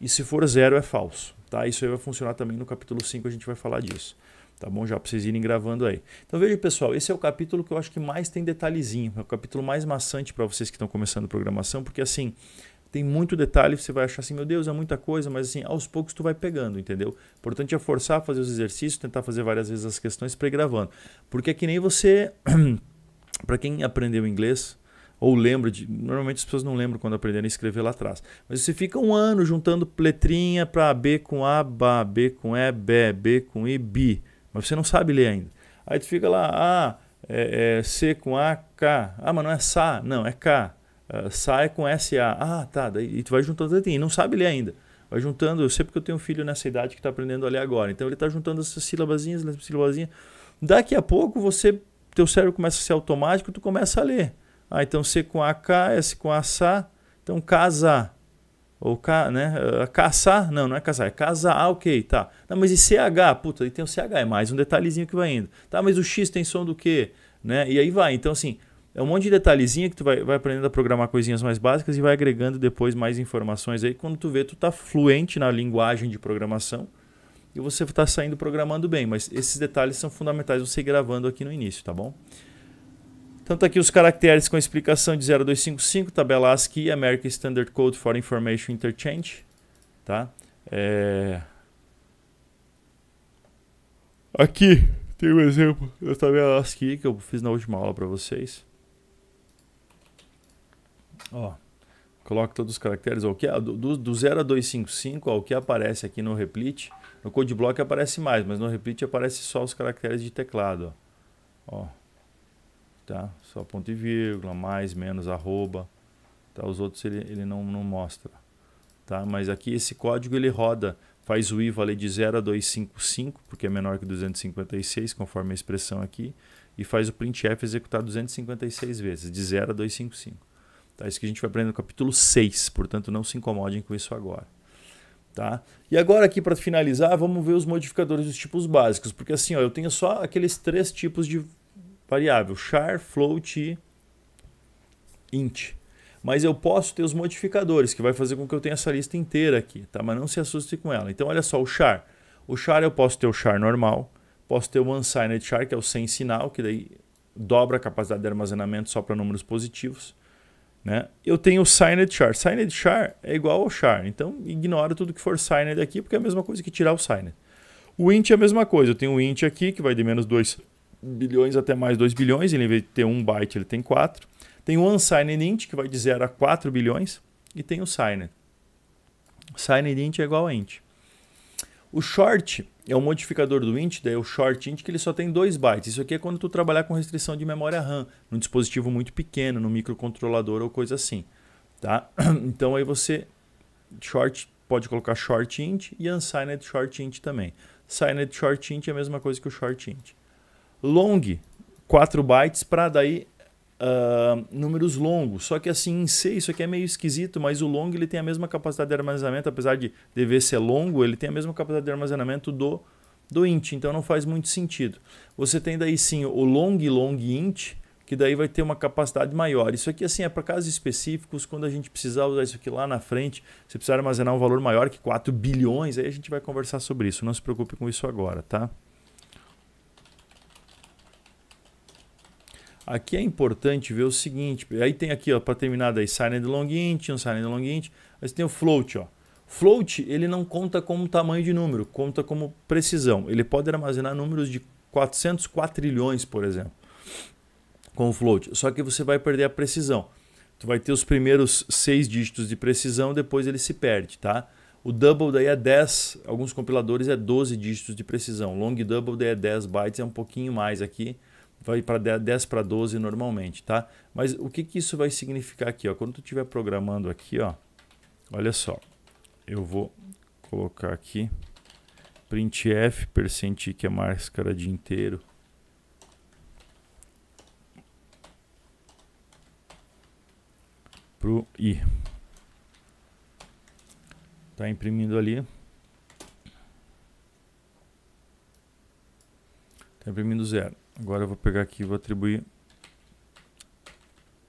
e se for zero é falso. Tá? Isso aí vai funcionar também no capítulo 5, a gente vai falar disso tá bom? Já para vocês irem gravando aí. Então veja, pessoal, esse é o capítulo que eu acho que mais tem detalhezinho, é o capítulo mais maçante para vocês que estão começando programação, porque assim, tem muito detalhe, você vai achar assim, meu Deus, é muita coisa, mas assim, aos poucos tu vai pegando, entendeu? O importante é forçar, fazer os exercícios, tentar fazer várias vezes as questões para ir gravando. Porque é que nem você, para quem aprendeu inglês, ou lembra de. Normalmente as pessoas não lembram quando aprenderam a escrever lá atrás. Mas você fica um ano juntando letrinha para B com A, B, B com E, B, B com I, B mas você não sabe ler ainda. Aí tu fica lá, ah, é, é C com A, K. Ah, mas não é Sá, não, é K. Uh, ah, Sá é com S-A. Ah, tá, daí, e tu vai juntando assim, e não sabe ler ainda. Vai juntando, eu sei porque eu tenho um filho nessa idade que está aprendendo a ler agora, então ele está juntando essas sílabazinhas, essas sílabazinhas. Daqui a pouco você, teu cérebro começa a ser automático, tu começa a ler. Ah, então C com A, K, S com A, Sá, então casa ou ca, né, eh, caçar, não, não é caçar, é casar, ah, ok, tá. Não, mas e CH? Puta, aí tem o CH, é mais um detalhezinho que vai indo. Tá, mas o X tem som do quê? Né? E aí vai, então assim, é um monte de detalhezinho que tu vai, vai aprendendo a programar coisinhas mais básicas e vai agregando depois mais informações aí, quando tu vê, tu tá fluente na linguagem de programação e você tá saindo programando bem, mas esses detalhes são fundamentais, você gravando aqui no início, tá bom? Então tá aqui os caracteres com a explicação de 0255, tabela ASCII, American Standard Code for Information Interchange, tá? É... Aqui tem um exemplo da tabela ASCII que eu fiz na última aula para vocês. Ó, coloco todos os caracteres, ao que, é, do, do 0 a 255, que aparece aqui no repl.it no code block aparece mais, mas no repl.it aparece só os caracteres de teclado, ó. ó tá? Só ponto e vírgula, mais, menos, arroba, tá? Os outros ele, ele não, não mostra, tá? Mas aqui esse código ele roda, faz o i valer de 0 a 255, porque é menor que 256, conforme a expressão aqui, e faz o printf executar 256 vezes, de 0 a 255. Tá? Isso que a gente vai aprender no capítulo 6, portanto não se incomodem com isso agora. Tá? E agora aqui para finalizar, vamos ver os modificadores dos tipos básicos, porque assim ó, eu tenho só aqueles três tipos de variável char, float e int. Mas eu posso ter os modificadores, que vai fazer com que eu tenha essa lista inteira aqui, tá? Mas não se assuste com ela. Então, olha só, o char. O char eu posso ter o char normal, posso ter o unsigned char, que é o sem sinal, que daí dobra a capacidade de armazenamento só para números positivos. Né? Eu tenho o signed char. Signed char é igual ao char, então ignora tudo que for signed aqui, porque é a mesma coisa que tirar o signed. O int é a mesma coisa, eu tenho o int aqui, que vai de menos 2 bilhões até mais 2 bilhões, ele, em vez de ter 1 um byte, ele tem 4. Tem o unsigned int, que vai de 0 a 4 bilhões, e tem o signed. Signed int é igual a int. O short é o modificador do int, daí é o short int que ele só tem 2 bytes. Isso aqui é quando tu trabalhar com restrição de memória RAM, num dispositivo muito pequeno, num microcontrolador ou coisa assim, tá? Então aí você short pode colocar short int e unsigned short int também. Signed short int é a mesma coisa que o short int long, 4 bytes, para daí uh, números longos. Só que assim, em C, isso aqui é meio esquisito, mas o long ele tem a mesma capacidade de armazenamento, apesar de dever ser longo, ele tem a mesma capacidade de armazenamento do, do int, então não faz muito sentido. Você tem daí sim o long long int, que daí vai ter uma capacidade maior. Isso aqui assim é para casos específicos, quando a gente precisar usar isso aqui lá na frente, você precisar armazenar um valor maior que 4 bilhões, aí a gente vai conversar sobre isso. Não se preocupe com isso agora, tá? Aqui é importante ver o seguinte, aí tem aqui, ó, para terminar daí, silent long int, um silent long int, aí você tem o float, ó. Float, ele não conta como tamanho de número, conta como precisão. Ele pode armazenar números de 400 trilhões, por exemplo, com o float. Só que você vai perder a precisão. Tu vai ter os primeiros seis dígitos de precisão, depois ele se perde, tá? O double daí é 10, alguns compiladores é 12 dígitos de precisão. Long double daí é 10 bytes, é um pouquinho mais aqui vai para 10 para 12 normalmente, tá? Mas o que, que isso vai significar aqui, ó? Quando tu estiver programando aqui, ó, olha só. Eu vou colocar aqui printf percenti que é máscara de inteiro. pro i. Tá imprimindo ali. Tá imprimindo zero. Agora eu vou pegar aqui e vou atribuir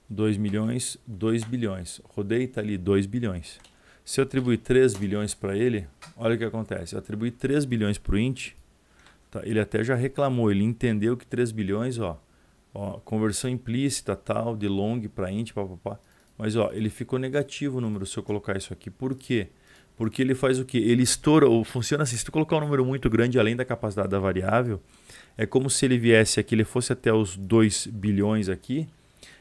2 milhões, 2 bilhões. Rodei, está ali 2 bilhões. Se eu atribuir 3 bilhões para ele, olha o que acontece. Eu atribuí 3 bilhões para o int, tá? ele até já reclamou, ele entendeu que 3 bilhões, ó, ó conversão implícita, tal, de long para int, papapá. Mas ó, ele ficou negativo o número se eu colocar isso aqui. Por quê? Porque ele faz o quê? Ele estoura, ou funciona assim, se tu colocar um número muito grande além da capacidade da variável, é como se ele viesse aqui, ele fosse até os 2 bilhões aqui,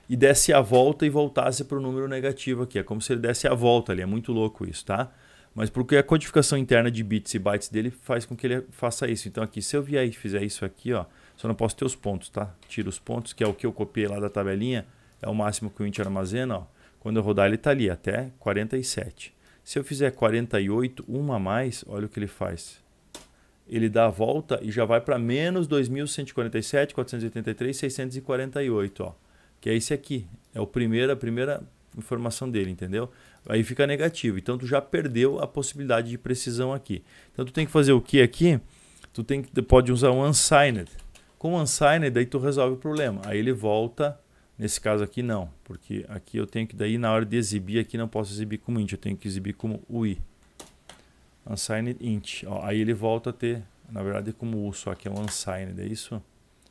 e desse a volta e voltasse para o número negativo aqui. É como se ele desse a volta ali, é muito louco isso, tá? Mas porque a codificação interna de bits e bytes dele faz com que ele faça isso. Então aqui, se eu vier e fizer isso aqui, ó, só não posso ter os pontos, tá? Tiro os pontos, que é o que eu copiei lá da tabelinha, é o máximo que o int armazena, ó. Quando eu rodar ele está ali, até 47. Se eu fizer 48, uma a mais, olha o que ele faz. Ele dá a volta e já vai para menos 2.147, 483, 648, ó. Que é esse aqui. É o primeiro, a primeira informação dele, entendeu? Aí fica negativo. Então tu já perdeu a possibilidade de precisão aqui. Então tu tem que fazer o que aqui? Tu tem que, pode usar um unsigned. Com unsigned, daí tu resolve o problema. Aí ele volta Nesse caso aqui não, porque aqui eu tenho que daí na hora de exibir aqui não posso exibir como int, eu tenho que exibir como UI. Unsigned int. Ó, aí ele volta a ter, na verdade é como U, só que é um unsigned, é isso?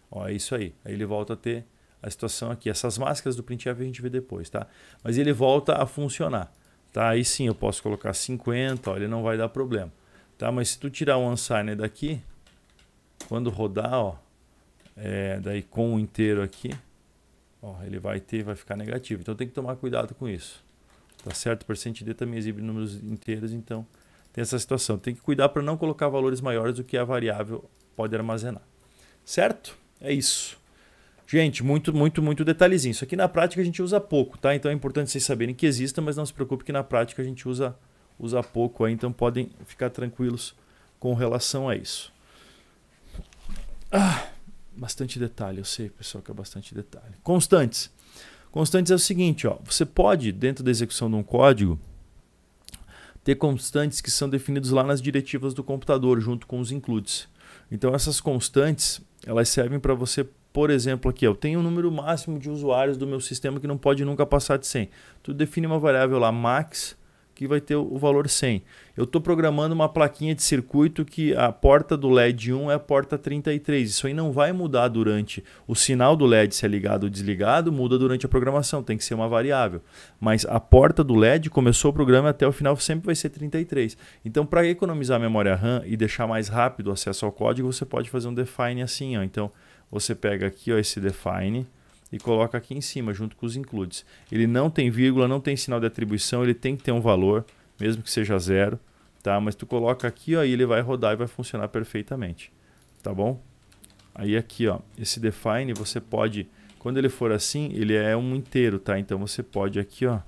Ó, é isso aí. Aí ele volta a ter a situação aqui. Essas máscaras do printf a gente vê depois, tá? Mas ele volta a funcionar, tá? Aí sim eu posso colocar 50, ó, ele não vai dar problema, tá? Mas se tu tirar o unsigned daqui, quando rodar, ó, é, daí com o inteiro aqui, Ó, ele vai ter, vai ficar negativo. Então tem que tomar cuidado com isso. Tá certo? O percent D também exibe números inteiros, então tem essa situação. Tem que cuidar para não colocar valores maiores do que a variável pode armazenar. Certo? É isso. Gente, muito, muito, muito detalhezinho. Isso aqui na prática a gente usa pouco, tá? Então é importante vocês saberem que exista, mas não se preocupe que na prática a gente usa, usa pouco aí, então podem ficar tranquilos com relação a isso. Ah. Bastante detalhe, eu sei, pessoal, que é bastante detalhe. Constantes. Constantes é o seguinte, ó, você pode, dentro da execução de um código, ter constantes que são definidos lá nas diretivas do computador, junto com os includes. Então, essas constantes, elas servem para você, por exemplo, aqui, eu tenho um número máximo de usuários do meu sistema que não pode nunca passar de 100. Tu define uma variável lá, max, que vai ter o valor 100. Eu estou programando uma plaquinha de circuito que a porta do LED 1 é a porta 33. Isso aí não vai mudar durante o sinal do LED se é ligado ou desligado, muda durante a programação, tem que ser uma variável. Mas a porta do LED começou o programa até o final sempre vai ser 33. Então, para economizar memória RAM e deixar mais rápido o acesso ao código, você pode fazer um define assim. Ó. Então, você pega aqui ó, esse define e coloca aqui em cima, junto com os includes. Ele não tem vírgula, não tem sinal de atribuição, ele tem que ter um valor, mesmo que seja zero, tá? Mas tu coloca aqui, ó, e ele vai rodar e vai funcionar perfeitamente, tá bom? Aí aqui, ó, esse define você pode, quando ele for assim, ele é um inteiro, tá? Então você pode aqui, ó,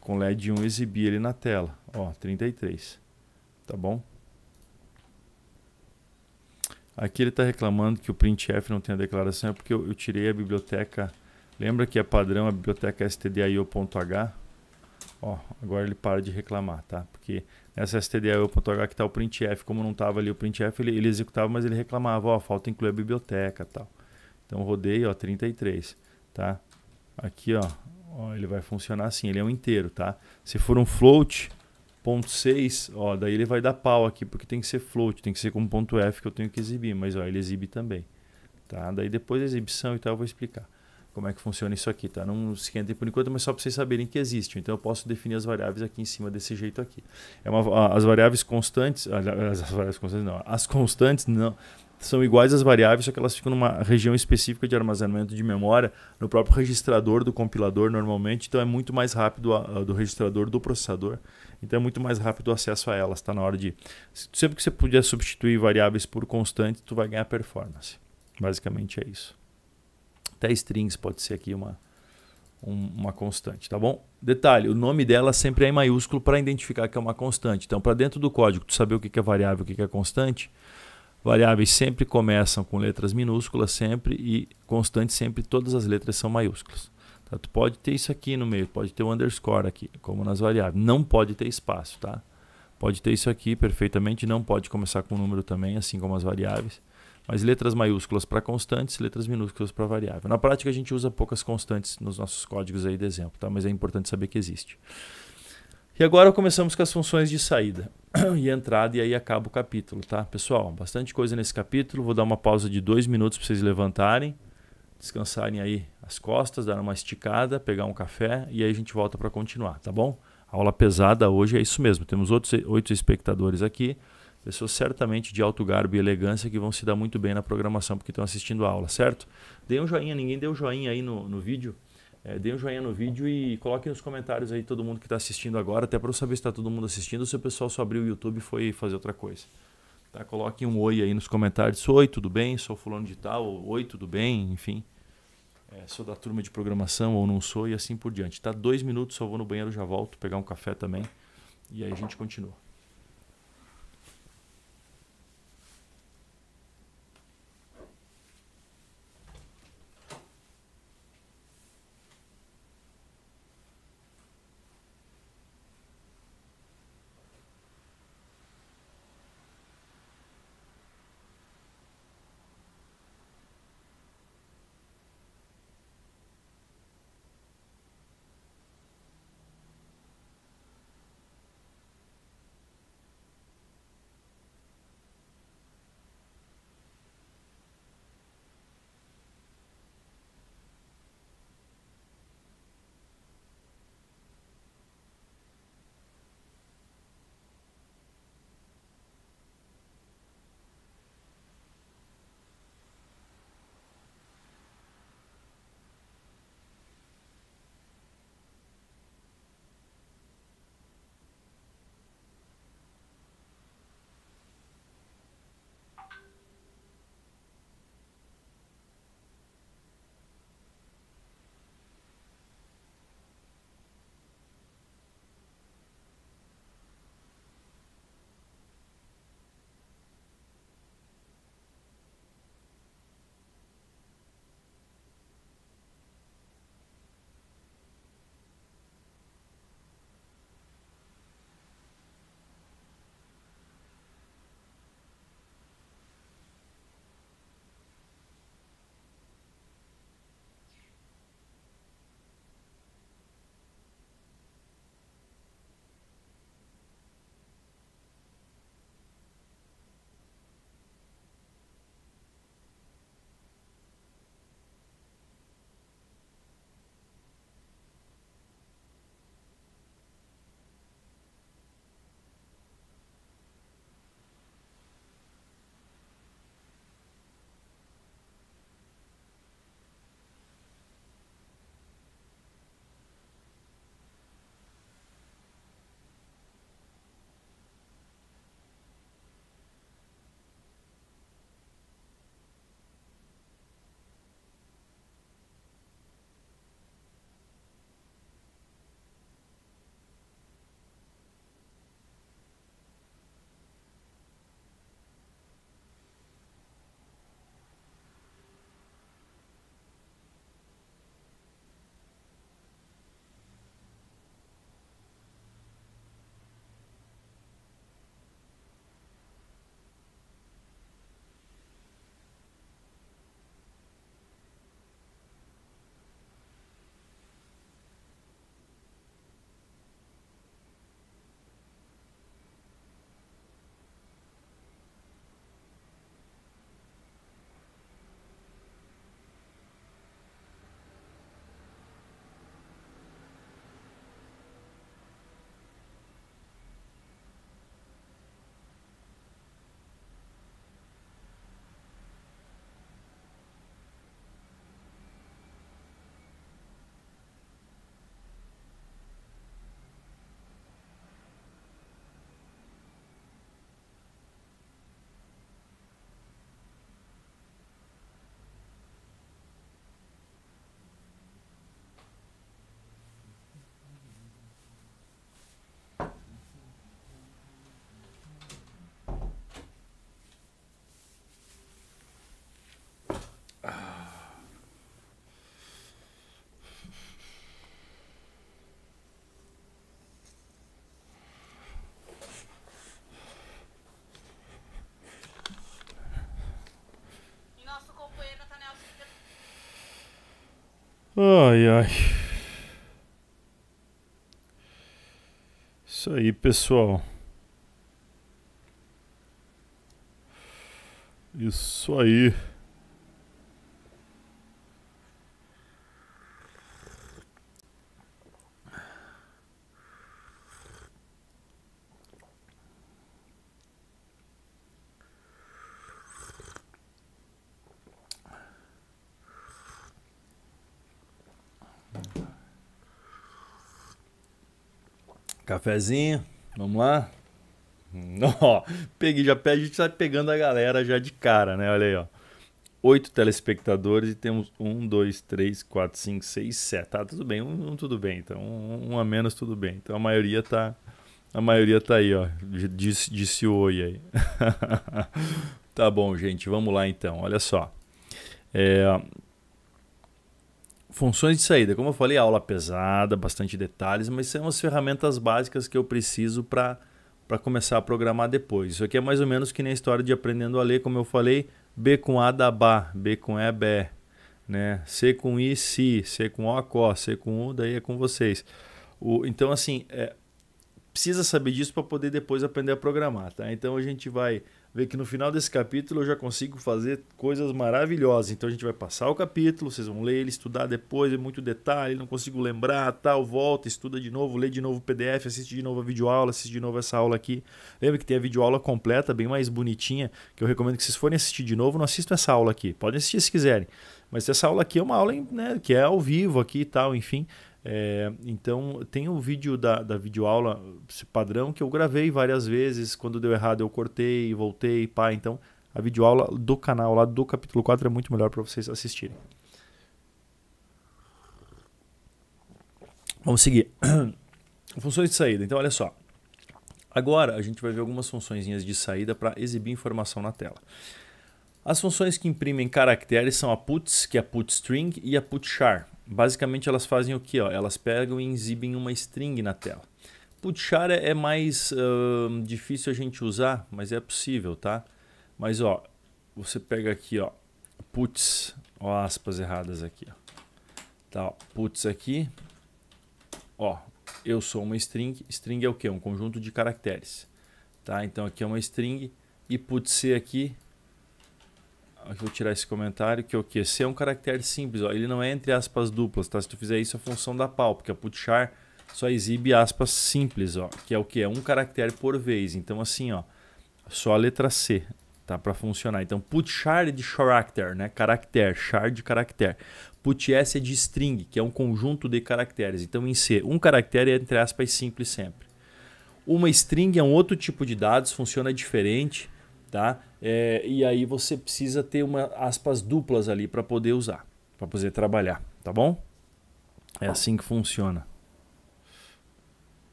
com LED 1 exibir ele na tela, ó, 33, tá bom? Aqui ele está reclamando que o printf não tem a declaração, é porque eu, eu tirei a biblioteca. Lembra que é padrão a biblioteca stdio.h? Ó, agora ele para de reclamar, tá? Porque nessa stdio.h que está o printf, como não estava ali o printf, ele, ele executava, mas ele reclamava, ó, falta incluir a biblioteca tal. Então rodei, ó, 33, tá? Aqui, ó, ó, ele vai funcionar assim, ele é um inteiro, tá? Se for um float, 0.6, ó, daí ele vai dar pau aqui, porque tem que ser float, tem que ser com ponto F que eu tenho que exibir, mas ó, ele exibe também. Tá? Daí depois da exibição e tal eu vou explicar como é que funciona isso aqui, tá? Não se esquentem por enquanto, mas só para vocês saberem que existe. Então eu posso definir as variáveis aqui em cima desse jeito aqui. É uma, as variáveis constantes, as, as variáveis constantes não, as constantes não são iguais às variáveis, só que elas ficam numa região específica de armazenamento de memória, no próprio registrador do compilador normalmente, então é muito mais rápido a, a do registrador do processador então é muito mais rápido o acesso a elas, Está na hora de sempre que você puder substituir variáveis por constantes, tu vai ganhar performance. Basicamente é isso. Até strings pode ser aqui uma um, uma constante, tá bom? Detalhe, o nome dela sempre é em maiúsculo para identificar que é uma constante. Então, para dentro do código, tu saber o que é variável, o que é constante, variáveis sempre começam com letras minúsculas sempre e constantes sempre todas as letras são maiúsculas. Então, tu pode ter isso aqui no meio, pode ter o um underscore aqui, como nas variáveis. Não pode ter espaço, tá? Pode ter isso aqui perfeitamente, não pode começar com número também, assim como as variáveis. Mas letras maiúsculas para constantes, letras minúsculas para variável. Na prática a gente usa poucas constantes nos nossos códigos aí de exemplo, tá? Mas é importante saber que existe. E agora começamos com as funções de saída e entrada e aí acaba o capítulo, tá? Pessoal, bastante coisa nesse capítulo. Vou dar uma pausa de dois minutos para vocês levantarem descansarem aí as costas, dar uma esticada, pegar um café e aí a gente volta para continuar, tá bom? aula pesada hoje é isso mesmo. Temos outros oito espectadores aqui, pessoas certamente de alto garbo e elegância que vão se dar muito bem na programação porque estão assistindo a aula, certo? Dê um joinha, ninguém deu um joinha aí no, no vídeo. É, dê um joinha no vídeo e coloque nos comentários aí todo mundo que está assistindo agora, até para eu saber se está todo mundo assistindo ou se o pessoal só abriu o YouTube e foi fazer outra coisa. Tá? Coloque um oi aí nos comentários. Oi, tudo bem? Sou fulano de tal. Ou, oi, tudo bem? Enfim. É, sou da turma de programação ou não sou e assim por diante. Tá? Dois minutos, só vou no banheiro, já volto, pegar um café também. E aí a gente continua. Ai, ai. Isso aí, pessoal. Isso aí. Cafezinho, vamos lá? Ó, peguei, já a gente tá pegando a galera já de cara, né? Olha aí, ó. Oito telespectadores e temos um, dois, três, quatro, cinco, seis, sete. Tá, tudo bem, um, um tudo bem, então. Um, um, a menos, tudo bem. Então a maioria tá. A maioria tá aí, ó. Disse, disse oi aí. tá bom, gente. Vamos lá então. Olha só. É, Funções de saída, como eu falei, aula pesada, bastante detalhes, mas são as ferramentas básicas que eu preciso para começar a programar depois. Isso aqui é mais ou menos que nem a história de aprendendo a ler, como eu falei, B com A dá Bá, B com E é bé, né? C com I C, C com O có, C com U daí é com vocês. O, então assim, é, precisa saber disso para poder depois aprender a programar, tá? Então a gente vai ver que no final desse capítulo eu já consigo fazer coisas maravilhosas. Então a gente vai passar o capítulo, vocês vão ler ele, estudar depois, é muito detalhe, não consigo lembrar, tal, volta, estuda de novo, lê de novo o PDF, assiste de novo a videoaula, assiste de novo essa aula aqui. Lembra que tem a videoaula completa, bem mais bonitinha, que eu recomendo que vocês forem assistir de novo, não assistam essa aula aqui. Podem assistir se quiserem. Mas essa aula aqui é uma aula né, que é ao vivo aqui e tal, enfim. É, então, tem um vídeo da, da videoaula padrão que eu gravei várias vezes. Quando deu errado, eu cortei, voltei, pá. Então, a videoaula do canal lá do capítulo 4 é muito melhor para vocês assistirem. Vamos seguir. Funções de saída. Então, olha só. Agora, a gente vai ver algumas funções de saída para exibir informação na tela. As funções que imprimem caracteres são a puts, que é a putstring, e a putchar, basicamente elas fazem o que? Elas pegam e exibem uma string na tela. Puxar é, é mais uh, difícil a gente usar, mas é possível, tá? Mas ó, você pega aqui, ó, puts, ó, aspas erradas aqui, ó. Tá, ó, puts aqui, ó, eu sou uma string, string é o que? Um conjunto de caracteres, tá? Então aqui é uma string e putz aqui Aqui vou tirar esse comentário, que é o que? C é um caractere simples, ó. ele não é entre aspas duplas, tá? Se tu fizer isso, é função da pau, porque a putchar só exibe aspas simples, ó, que é o que? É um caractere por vez. Então, assim, ó, só a letra C, tá? Para funcionar. Então, put char é de character, né? Caractere, char de caractere. Put S é de string, que é um conjunto de caracteres. Então, em C, um caractere é entre aspas simples sempre. Uma string é um outro tipo de dados, funciona diferente tá? É, e aí você precisa ter uma aspas duplas ali para poder usar, para poder trabalhar, tá bom? É assim que funciona.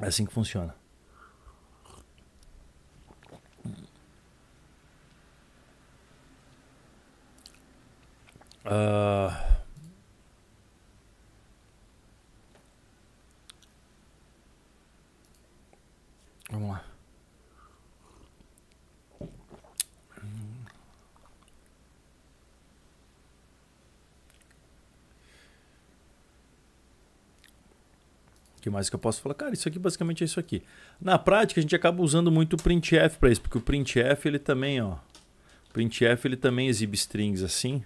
É assim que funciona. Uh... Vamos lá. que mais que eu posso falar? Cara, isso aqui basicamente é isso aqui. Na prática, a gente acaba usando muito o printf para isso, porque o printf ele também, ó, printf ele também exibe strings assim.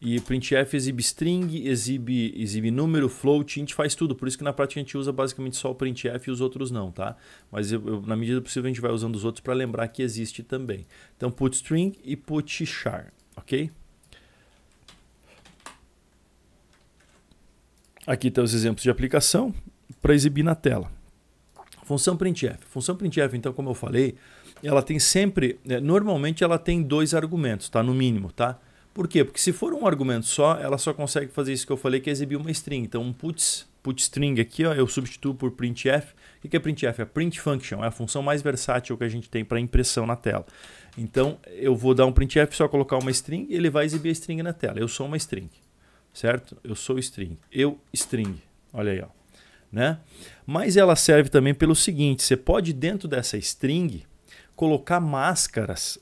E printf exibe string, exibe, exibe número, float, a gente faz tudo. Por isso que na prática a gente usa basicamente só o printf e os outros não, tá? Mas eu, eu, na medida do possível a gente vai usando os outros para lembrar que existe também. Então put string e put char, ok? Aqui tem os exemplos de aplicação para exibir na tela. Função printf. Função printf, então, como eu falei, ela tem sempre, né, normalmente ela tem dois argumentos, tá? No mínimo, tá? Por quê? Porque se for um argumento só, ela só consegue fazer isso que eu falei, que é exibir uma string. Então, um puts, put string aqui, ó, eu substituo por printf. O que é printf? É print function, é a função mais versátil que a gente tem para impressão na tela. Então, eu vou dar um printf, só colocar uma string, ele vai exibir a string na tela. Eu sou uma string, certo? Eu sou string. Eu string. Olha aí, ó. Né? Mas ela serve também pelo seguinte, você pode dentro dessa string colocar máscaras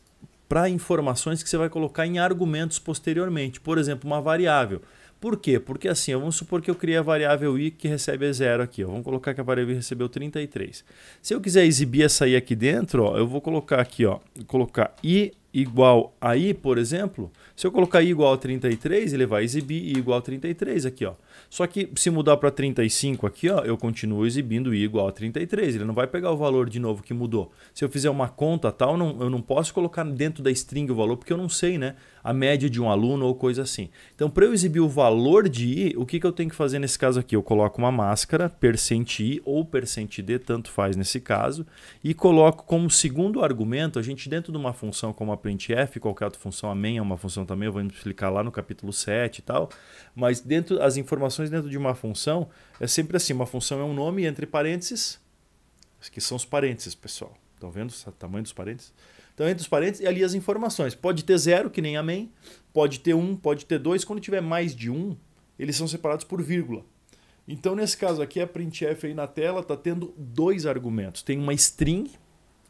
para informações que você vai colocar em argumentos posteriormente. Por exemplo, uma variável. Por quê? Porque assim, vamos supor que eu criei a variável i que recebe zero aqui. Ó. Vamos colocar que a variável i recebeu 33. Se eu quiser exibir essa i aqui dentro, ó, eu vou colocar aqui, ó, colocar i igual a i, por exemplo. Se eu colocar i igual a 33, ele vai exibir i igual a 33 aqui. Ó. Só que se mudar para 35 aqui, ó, eu continuo exibindo i igual a 33. Ele não vai pegar o valor de novo que mudou. Se eu fizer uma conta tal, não, eu não posso colocar dentro da string o valor, porque eu não sei, né? A média de um aluno ou coisa assim. Então, para eu exibir o valor de i, o que, que eu tenho que fazer nesse caso aqui? Eu coloco uma máscara, percenti i ou percent d, tanto faz nesse caso, e coloco como segundo argumento, a gente dentro de uma função como a printf, qualquer outra função, a main é uma função também, eu vou explicar lá no capítulo 7 e tal, mas dentro as informações informações dentro de uma função é sempre assim: uma função é um nome entre parênteses, que são os parênteses, pessoal. Estão vendo o tamanho dos parênteses? Então, entre os parênteses e ali as informações. Pode ter zero, que nem amém, pode ter um, pode ter dois. Quando tiver mais de um, eles são separados por vírgula. Então, nesse caso aqui, a printf aí na tela está tendo dois argumentos. Tem uma string,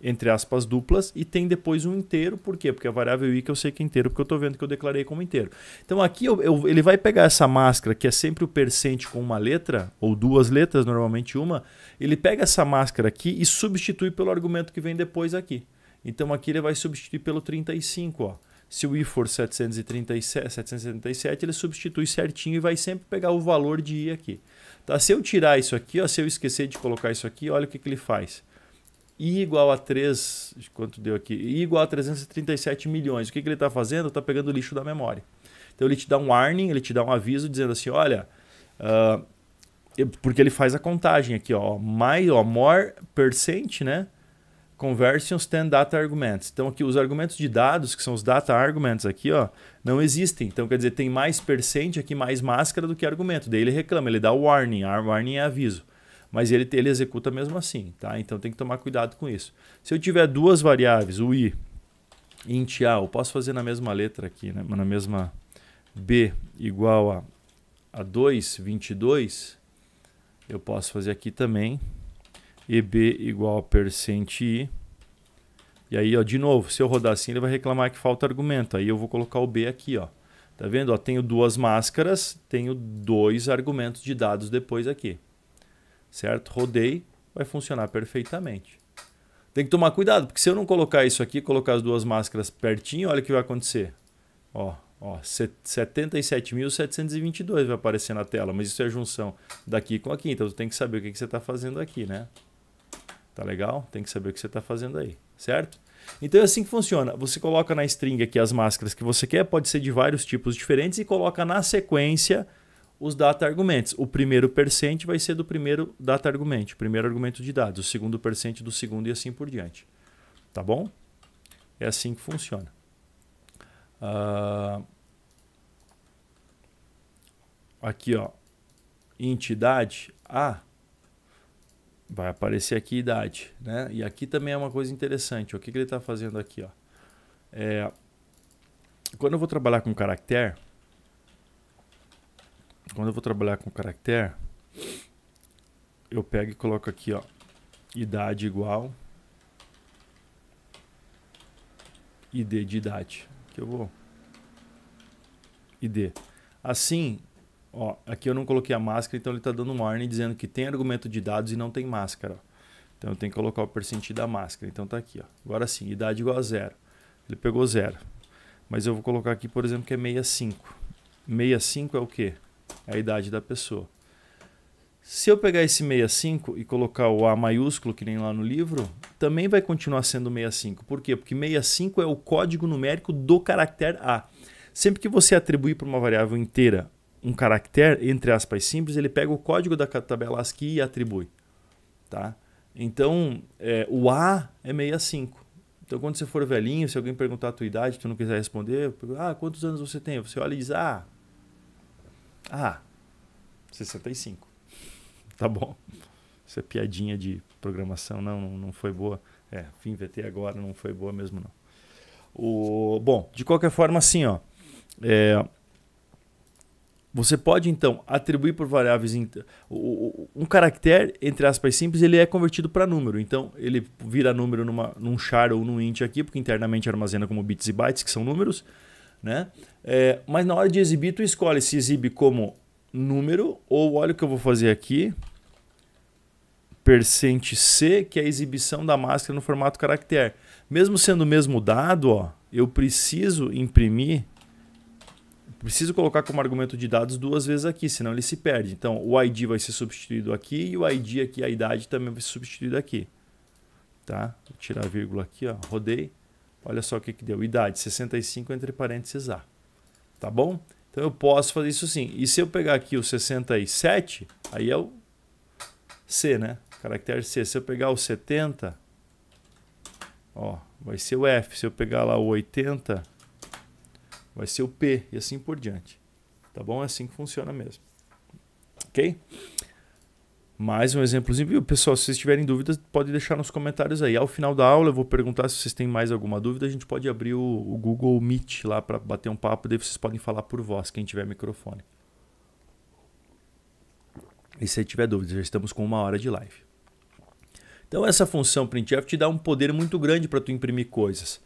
entre aspas, duplas, e tem depois um inteiro. Por quê? Porque a variável i que eu sei que é inteiro, porque eu estou vendo que eu declarei como inteiro. Então aqui eu, eu, ele vai pegar essa máscara, que é sempre o percente com uma letra, ou duas letras, normalmente uma, ele pega essa máscara aqui e substitui pelo argumento que vem depois aqui. Então aqui ele vai substituir pelo 35, ó. Se o i for 737, 777, ele substitui certinho e vai sempre pegar o valor de i aqui. Tá? Se eu tirar isso aqui, ó, se eu esquecer de colocar isso aqui, olha o que, que ele faz I igual a 3, quanto deu aqui? I igual a 337 milhões. O que, que ele está fazendo? Está pegando o lixo da memória. Então ele te dá um warning, ele te dá um aviso dizendo assim, olha, uh, porque ele faz a contagem aqui, ó, mais, ó, more percent, né? Conversions ten data arguments. Então aqui os argumentos de dados, que são os data arguments aqui, ó, não existem. Então quer dizer, tem mais percent aqui, mais máscara do que argumento. Daí ele reclama, ele dá warning, warning é aviso mas ele, ele executa mesmo assim, tá? Então tem que tomar cuidado com isso. Se eu tiver duas variáveis, o i int a, eu posso fazer na mesma letra aqui, né? na mesma b igual a, a 2, 22, eu posso fazer aqui também, eb igual a percent i, e aí, ó, de novo, se eu rodar assim, ele vai reclamar que falta argumento. Aí eu vou colocar o B aqui, ó. Tá vendo? Ó, tenho duas máscaras, tenho dois argumentos de dados depois aqui certo? Rodei, vai funcionar perfeitamente. Tem que tomar cuidado, porque se eu não colocar isso aqui, colocar as duas máscaras pertinho, olha o que vai acontecer. Ó, ó, 77.722 vai aparecer na tela, mas isso é a junção daqui com aqui, então você tem que saber o que, que você está fazendo aqui, né? Tá legal? Tem que saber o que você está fazendo aí, certo? Então é assim que funciona. Você coloca na string aqui as máscaras que você quer, pode ser de vários tipos diferentes, e coloca na sequência os data arguments. O primeiro percent vai ser do primeiro data argument, o primeiro argumento de dados, o segundo percent do segundo e assim por diante. Tá bom? É assim que funciona. Uh, aqui, ó, entidade A vai aparecer aqui idade, né? E aqui também é uma coisa interessante. O que, que ele está fazendo aqui, ó? É, quando eu vou trabalhar com caractere, quando eu vou trabalhar com caractere, eu pego e coloco aqui, ó, idade igual id de idade, que eu vou id. Assim, ó, aqui eu não coloquei a máscara, então ele está dando um ordem dizendo que tem argumento de dados e não tem máscara. Então eu tenho que colocar o percentil da máscara. Então tá aqui, ó. Agora sim, idade igual a zero. Ele pegou zero. Mas eu vou colocar aqui, por exemplo, que é 65. 65 é o quê? a idade da pessoa. Se eu pegar esse 65 e colocar o A maiúsculo, que nem lá no livro, também vai continuar sendo 65. Por quê? Porque 65 é o código numérico do caractere A. Sempre que você atribuir para uma variável inteira um caractere, entre aspas, simples, ele pega o código da tabela ASCII e atribui. Tá? Então, é, o A é 65. Então, quando você for velhinho, se alguém perguntar a tua idade, tu não quiser responder, ah, quantos anos você tem? Você olha e diz, ah, ah, 65. Tá bom. Isso é piadinha de programação, não, não, foi boa. É, fim VT agora não foi boa mesmo, não. O, bom, de qualquer forma, assim, ó. É, você pode, então, atribuir por variáveis. Um caractere, entre aspas, simples, ele é convertido para número. Então, ele vira número numa, num char ou num int aqui, porque internamente armazena como bits e bytes, que são números. Né? É, mas na hora de exibir, tu escolhe se exibe como número ou olha o que eu vou fazer aqui. Percent C, que é a exibição da máscara no formato caractere. Mesmo sendo o mesmo dado, ó, eu preciso imprimir, preciso colocar como argumento de dados duas vezes aqui, senão ele se perde. Então o ID vai ser substituído aqui e o ID aqui, a idade também vai ser substituído aqui. Tá? Vou tirar a vírgula aqui, ó, rodei. Olha só o que, que deu. Idade, 65 entre parênteses A. Tá bom? Então eu posso fazer isso sim. E se eu pegar aqui o 67, aí é o C, né? Caractere C. Se eu pegar o 70, ó, vai ser o F. Se eu pegar lá o 80, vai ser o P. E assim por diante. Tá bom? É assim que funciona mesmo. Ok? Mais um exemplozinho. E, pessoal, se vocês tiverem dúvidas, pode deixar nos comentários aí. Ao final da aula, eu vou perguntar se vocês têm mais alguma dúvida. A gente pode abrir o, o Google Meet lá para bater um papo. Daí vocês podem falar por voz, quem tiver microfone. E se tiver dúvidas, já estamos com uma hora de live. Então, essa função printf te dá um poder muito grande para tu imprimir coisas.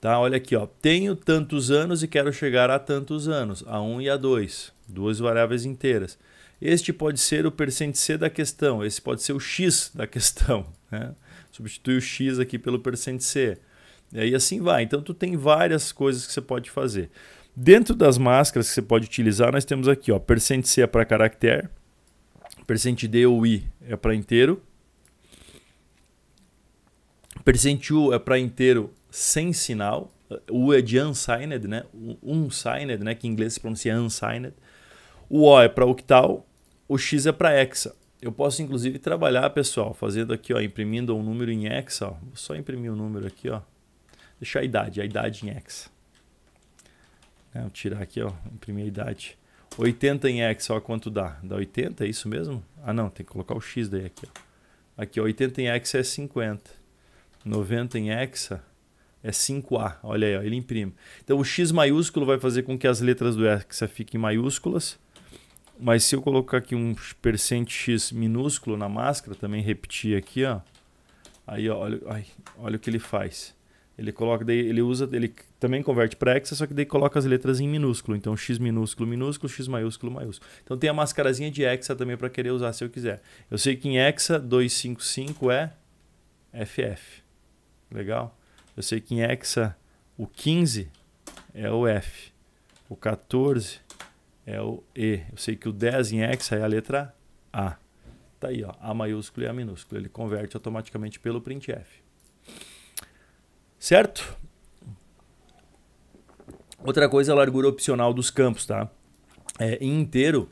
Tá? Olha aqui, ó. tenho tantos anos e quero chegar a tantos anos, a 1 um e a 2, duas variáveis inteiras. Este pode ser o percent C da questão, esse pode ser o X da questão. Né? Substitui o X aqui pelo percent C. E aí assim vai. Então, tu tem várias coisas que você pode fazer. Dentro das máscaras que você pode utilizar, nós temos aqui, ó, percent C é para caractere, percent D ou I é para inteiro, percent U é para inteiro sem sinal, eh, U é de unsigned, né? Unsigned, né? Que em inglês se pronuncia unsigned. O O é para octal, o X é para hexa. Eu posso inclusive trabalhar, pessoal, fazendo aqui, ó, imprimindo um número em hexa. Ó. Vou só imprimir o um número aqui, ó. Deixar a idade, a idade em hexa. É, vou tirar aqui, ó, imprimir a idade. 80 em hexa, ó, quanto dá? Dá 80, é isso mesmo? Ah, não, tem que colocar o X daí aqui, ó. Aqui, ó, 80 em hexa é 50. 90 em hexa é 5A. Olha aí, ó, ele imprime. Então o X maiúsculo vai fazer com que as letras do hexa fiquem maiúsculas mas se eu colocar aqui um percent x minúsculo na máscara, também repetir aqui, ó. Aí, ó, olha, ai, olha o que ele faz. Ele coloca, daí ele usa, ele também converte para hexa, só que daí coloca as letras em minúsculo. Então x minúsculo, minúsculo, x maiúsculo, maiúsculo. Então tem a mascarazinha de hexa também para querer usar se eu quiser. Eu sei que em hexa 255 é FF. Legal? Eu sei que em hexa o 15 é o F. O 14 é o E. Eu sei que o 10 em hexa é a letra A. Tá aí, ó, A maiúsculo e A minúsculo. Ele converte automaticamente pelo printf. Certo? Outra coisa é a largura opcional dos campos, tá? É, em inteiro,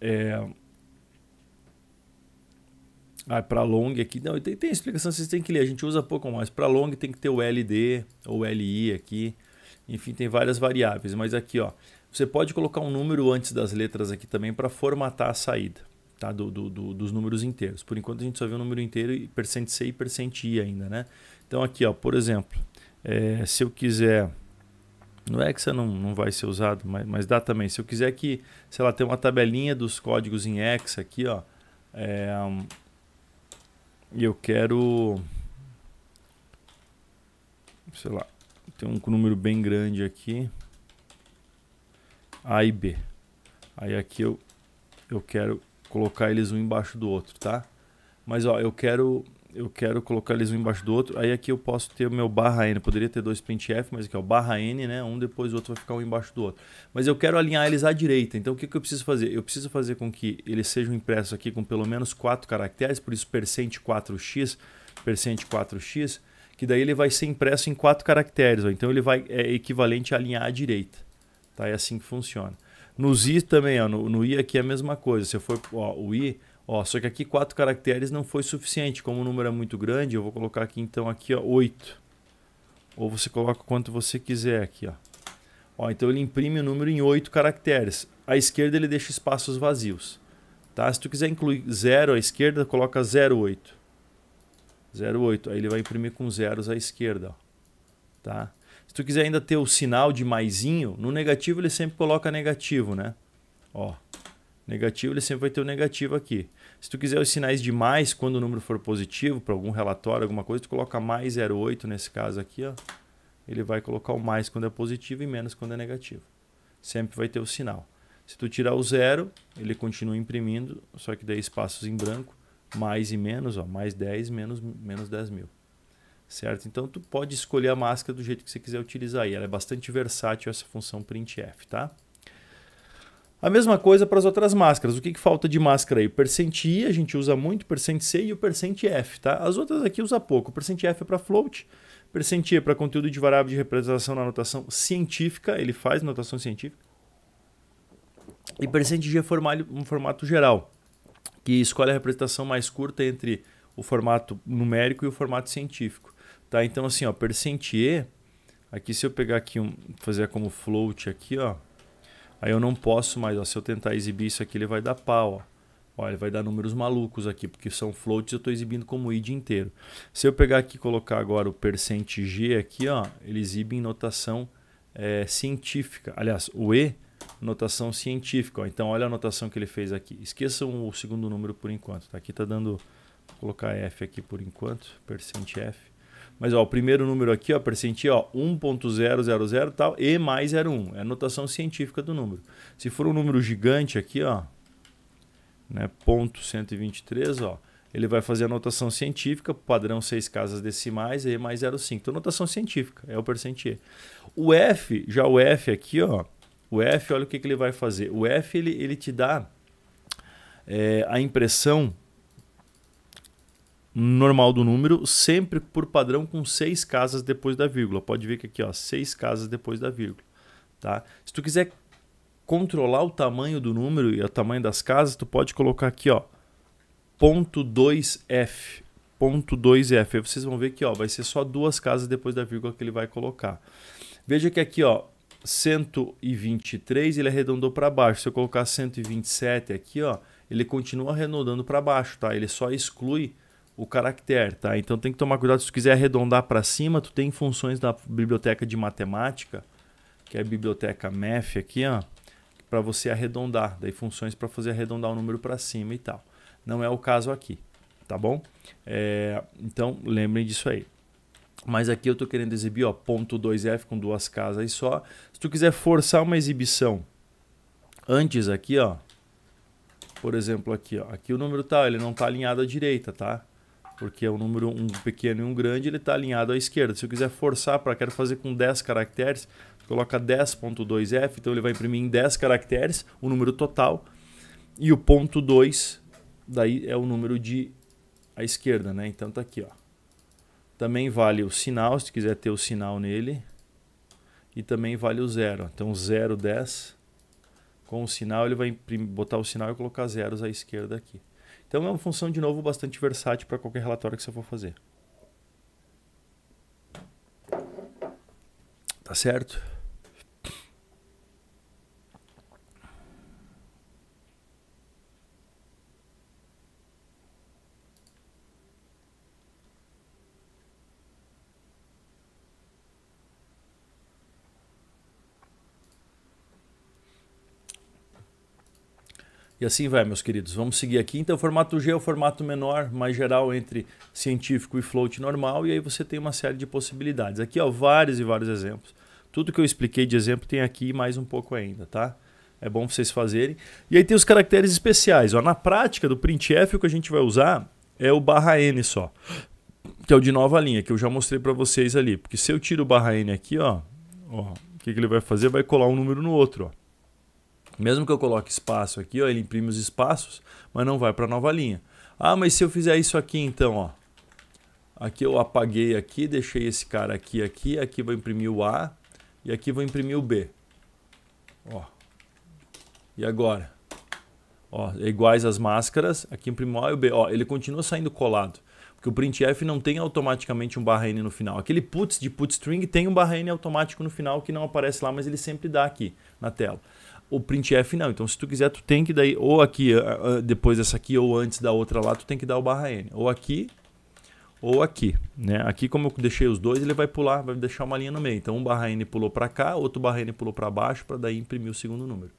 é... Ah, para long aqui, não, tem, tem explicação, vocês têm que ler, a gente usa pouco mais. Para long tem que ter o LD ou LI aqui, enfim, tem várias variáveis, mas aqui, ó, você pode colocar um número antes das letras aqui também para formatar a saída tá? Do, do, do, dos números inteiros. Por enquanto a gente só vê o número inteiro e percent %c e percent %i ainda. Né? Então aqui, ó, por exemplo, é, se eu quiser... No Hexa é não, não vai ser usado, mas, mas dá também. Se eu quiser que, sei lá, tem uma tabelinha dos códigos em Hexa aqui, ó. É, e eu quero... Sei lá, tem um número bem grande aqui. A e B. Aí aqui eu, eu quero colocar eles um embaixo do outro, tá? Mas ó, eu quero eu quero colocar eles um embaixo do outro. Aí aqui eu posso ter o meu barra N. Poderia ter dois print F, mas aqui é o barra N, né? Um depois o outro vai ficar um embaixo do outro. Mas eu quero alinhar eles à direita. Então o que, que eu preciso fazer? Eu preciso fazer com que eles sejam impressos aqui com pelo menos 4 caracteres, por isso percent 4x, percent 4x, que daí ele vai ser impresso em 4 caracteres. Ó. Então ele vai é equivalente a alinhar à direita. Tá? É assim que funciona. Nos i também, ó, no, no i aqui é a mesma coisa. Se eu for ó, o i, ó, só que aqui quatro caracteres não foi suficiente. Como o número é muito grande, eu vou colocar aqui então aqui ó, 8. Ou você coloca quanto você quiser aqui. Ó. Ó, então ele imprime o número em oito caracteres. À esquerda ele deixa espaços vazios. Tá? Se tu quiser incluir 0 à esquerda, coloca 08. 08. Aí ele vai imprimir com zeros à esquerda. Ó. Tá? Se tu quiser ainda ter o sinal de maisinho, no negativo ele sempre coloca negativo, né? Ó, negativo ele sempre vai ter o negativo aqui. Se tu quiser os sinais de mais quando o número for positivo, para algum relatório, alguma coisa, tu coloca mais 0,8 nesse caso aqui, ó. Ele vai colocar o mais quando é positivo e menos quando é negativo. Sempre vai ter o sinal. Se tu tirar o zero, ele continua imprimindo, só que daí espaços em branco, mais e menos, ó, mais 10, menos, menos 10 mil certo? Então tu pode escolher a máscara do jeito que você quiser utilizar e ela é bastante versátil essa função printf, tá? A mesma coisa para as outras máscaras. O que, que falta de máscara aí? percent I a gente usa muito, percent C e o percent F, tá? As outras aqui usa pouco. O percent F é para float, o percent I é para conteúdo de variável de representação na notação científica, ele faz notação científica. E percent G é um formato geral, que escolhe a representação mais curta entre o formato numérico e o formato científico. Tá? Então, assim, ó, percentier, aqui se eu pegar aqui, um, fazer como float aqui, ó, aí eu não posso mais, ó, se eu tentar exibir isso aqui, ele vai dar pau, ó. ele vai dar números malucos aqui, porque são floats eu estou exibindo como id inteiro. Se eu pegar aqui e colocar agora o %g aqui, ó, ele exibe em notação é, científica. Aliás, o E, notação científica. Ó. Então, olha a notação que ele fez aqui. Esqueçam o segundo número por enquanto. Tá? Aqui está dando... Vou colocar F aqui por enquanto, percent %f. Mas ó, o primeiro número aqui, ó, percentil, ó, 1.000 tal, e mais 01. É a notação científica do número. Se for um número gigante aqui, ó, né, ponto 123, ó, ele vai fazer a notação científica, padrão 6 casas decimais, E mais 0,5. Então, notação científica, é o percentil. O F, já o F aqui, ó, o F, olha o que, que ele vai fazer. O F, ele, ele te dá é, a impressão normal do número, sempre por padrão com seis casas depois da vírgula. Pode ver que aqui, ó, seis casas depois da vírgula. Tá? Se tu quiser controlar o tamanho do número e o tamanho das casas, tu pode colocar aqui, ó, ponto 2F. Ponto 2F. Aí vocês vão ver que ó, vai ser só duas casas depois da vírgula que ele vai colocar. Veja que aqui, ó, 123, ele arredondou para baixo. Se eu colocar 127 aqui, ó, ele continua arredondando para baixo, tá? Ele só exclui o caractere, tá? Então tem que tomar cuidado se tu quiser arredondar para cima, tu tem funções da biblioteca de matemática, que é a biblioteca MEF aqui, ó, para você arredondar, daí funções para fazer arredondar o número para cima e tal. Não é o caso aqui, tá bom? É, então lembrem disso aí. Mas aqui eu tô querendo exibir ó, ponto 2F com duas casas só. Se tu quiser forçar uma exibição antes aqui, ó, por exemplo, aqui, ó, aqui o número tá, ele não tá alinhado à direita, tá? porque o é número um pequeno e um grande ele está alinhado à esquerda. Se eu quiser forçar para quero fazer com 10 caracteres, coloca 10.2f, então ele vai imprimir em 10 caracteres o número total e o ponto 2 daí é o número de à esquerda, né? Então tá aqui, ó. Também vale o sinal, se quiser ter o sinal nele. E também vale o zero. Então 0, 10 com o sinal, ele vai botar o sinal e colocar zeros à esquerda aqui. Então é uma função, de novo, bastante versátil para qualquer relatório que você for fazer. Tá certo? E assim vai, meus queridos. Vamos seguir aqui. Então, o formato G é o formato menor, mais geral entre científico e float normal. E aí você tem uma série de possibilidades. Aqui, ó, vários e vários exemplos. Tudo que eu expliquei de exemplo tem aqui mais um pouco ainda, tá? É bom vocês fazerem. E aí tem os caracteres especiais. Ó. Na prática do printf, o que a gente vai usar é o barra N só. Que é o de nova linha, que eu já mostrei para vocês ali. Porque se eu tiro o barra N aqui, ó, ó o que, que ele vai fazer? Vai colar um número no outro, ó. Mesmo que eu coloque espaço aqui, ó, ele imprime os espaços, mas não vai para a nova linha. Ah, mas se eu fizer isso aqui então, ó. Aqui eu apaguei aqui, deixei esse cara aqui, aqui, aqui vou imprimir o A e aqui vou imprimir o B. Ó. E agora? Ó, é iguais as máscaras, aqui imprimo o A e o B. Ó, ele continua saindo colado, porque o printf não tem automaticamente um barra N no final. Aquele puts de putstring tem um barra N automático no final que não aparece lá, mas ele sempre dá aqui na tela o printf é não. Então, se tu quiser, tu tem que daí ou aqui, eh, eh, depois dessa aqui ou antes da outra lá, tu tem que dar o barra n. Ou aqui ou aqui, né? Aqui como eu deixei os dois, ele vai pular, vai deixar uma linha no meio. Então, um barra n pulou para cá, outro barra n pulou para baixo para daí imprimir o segundo número.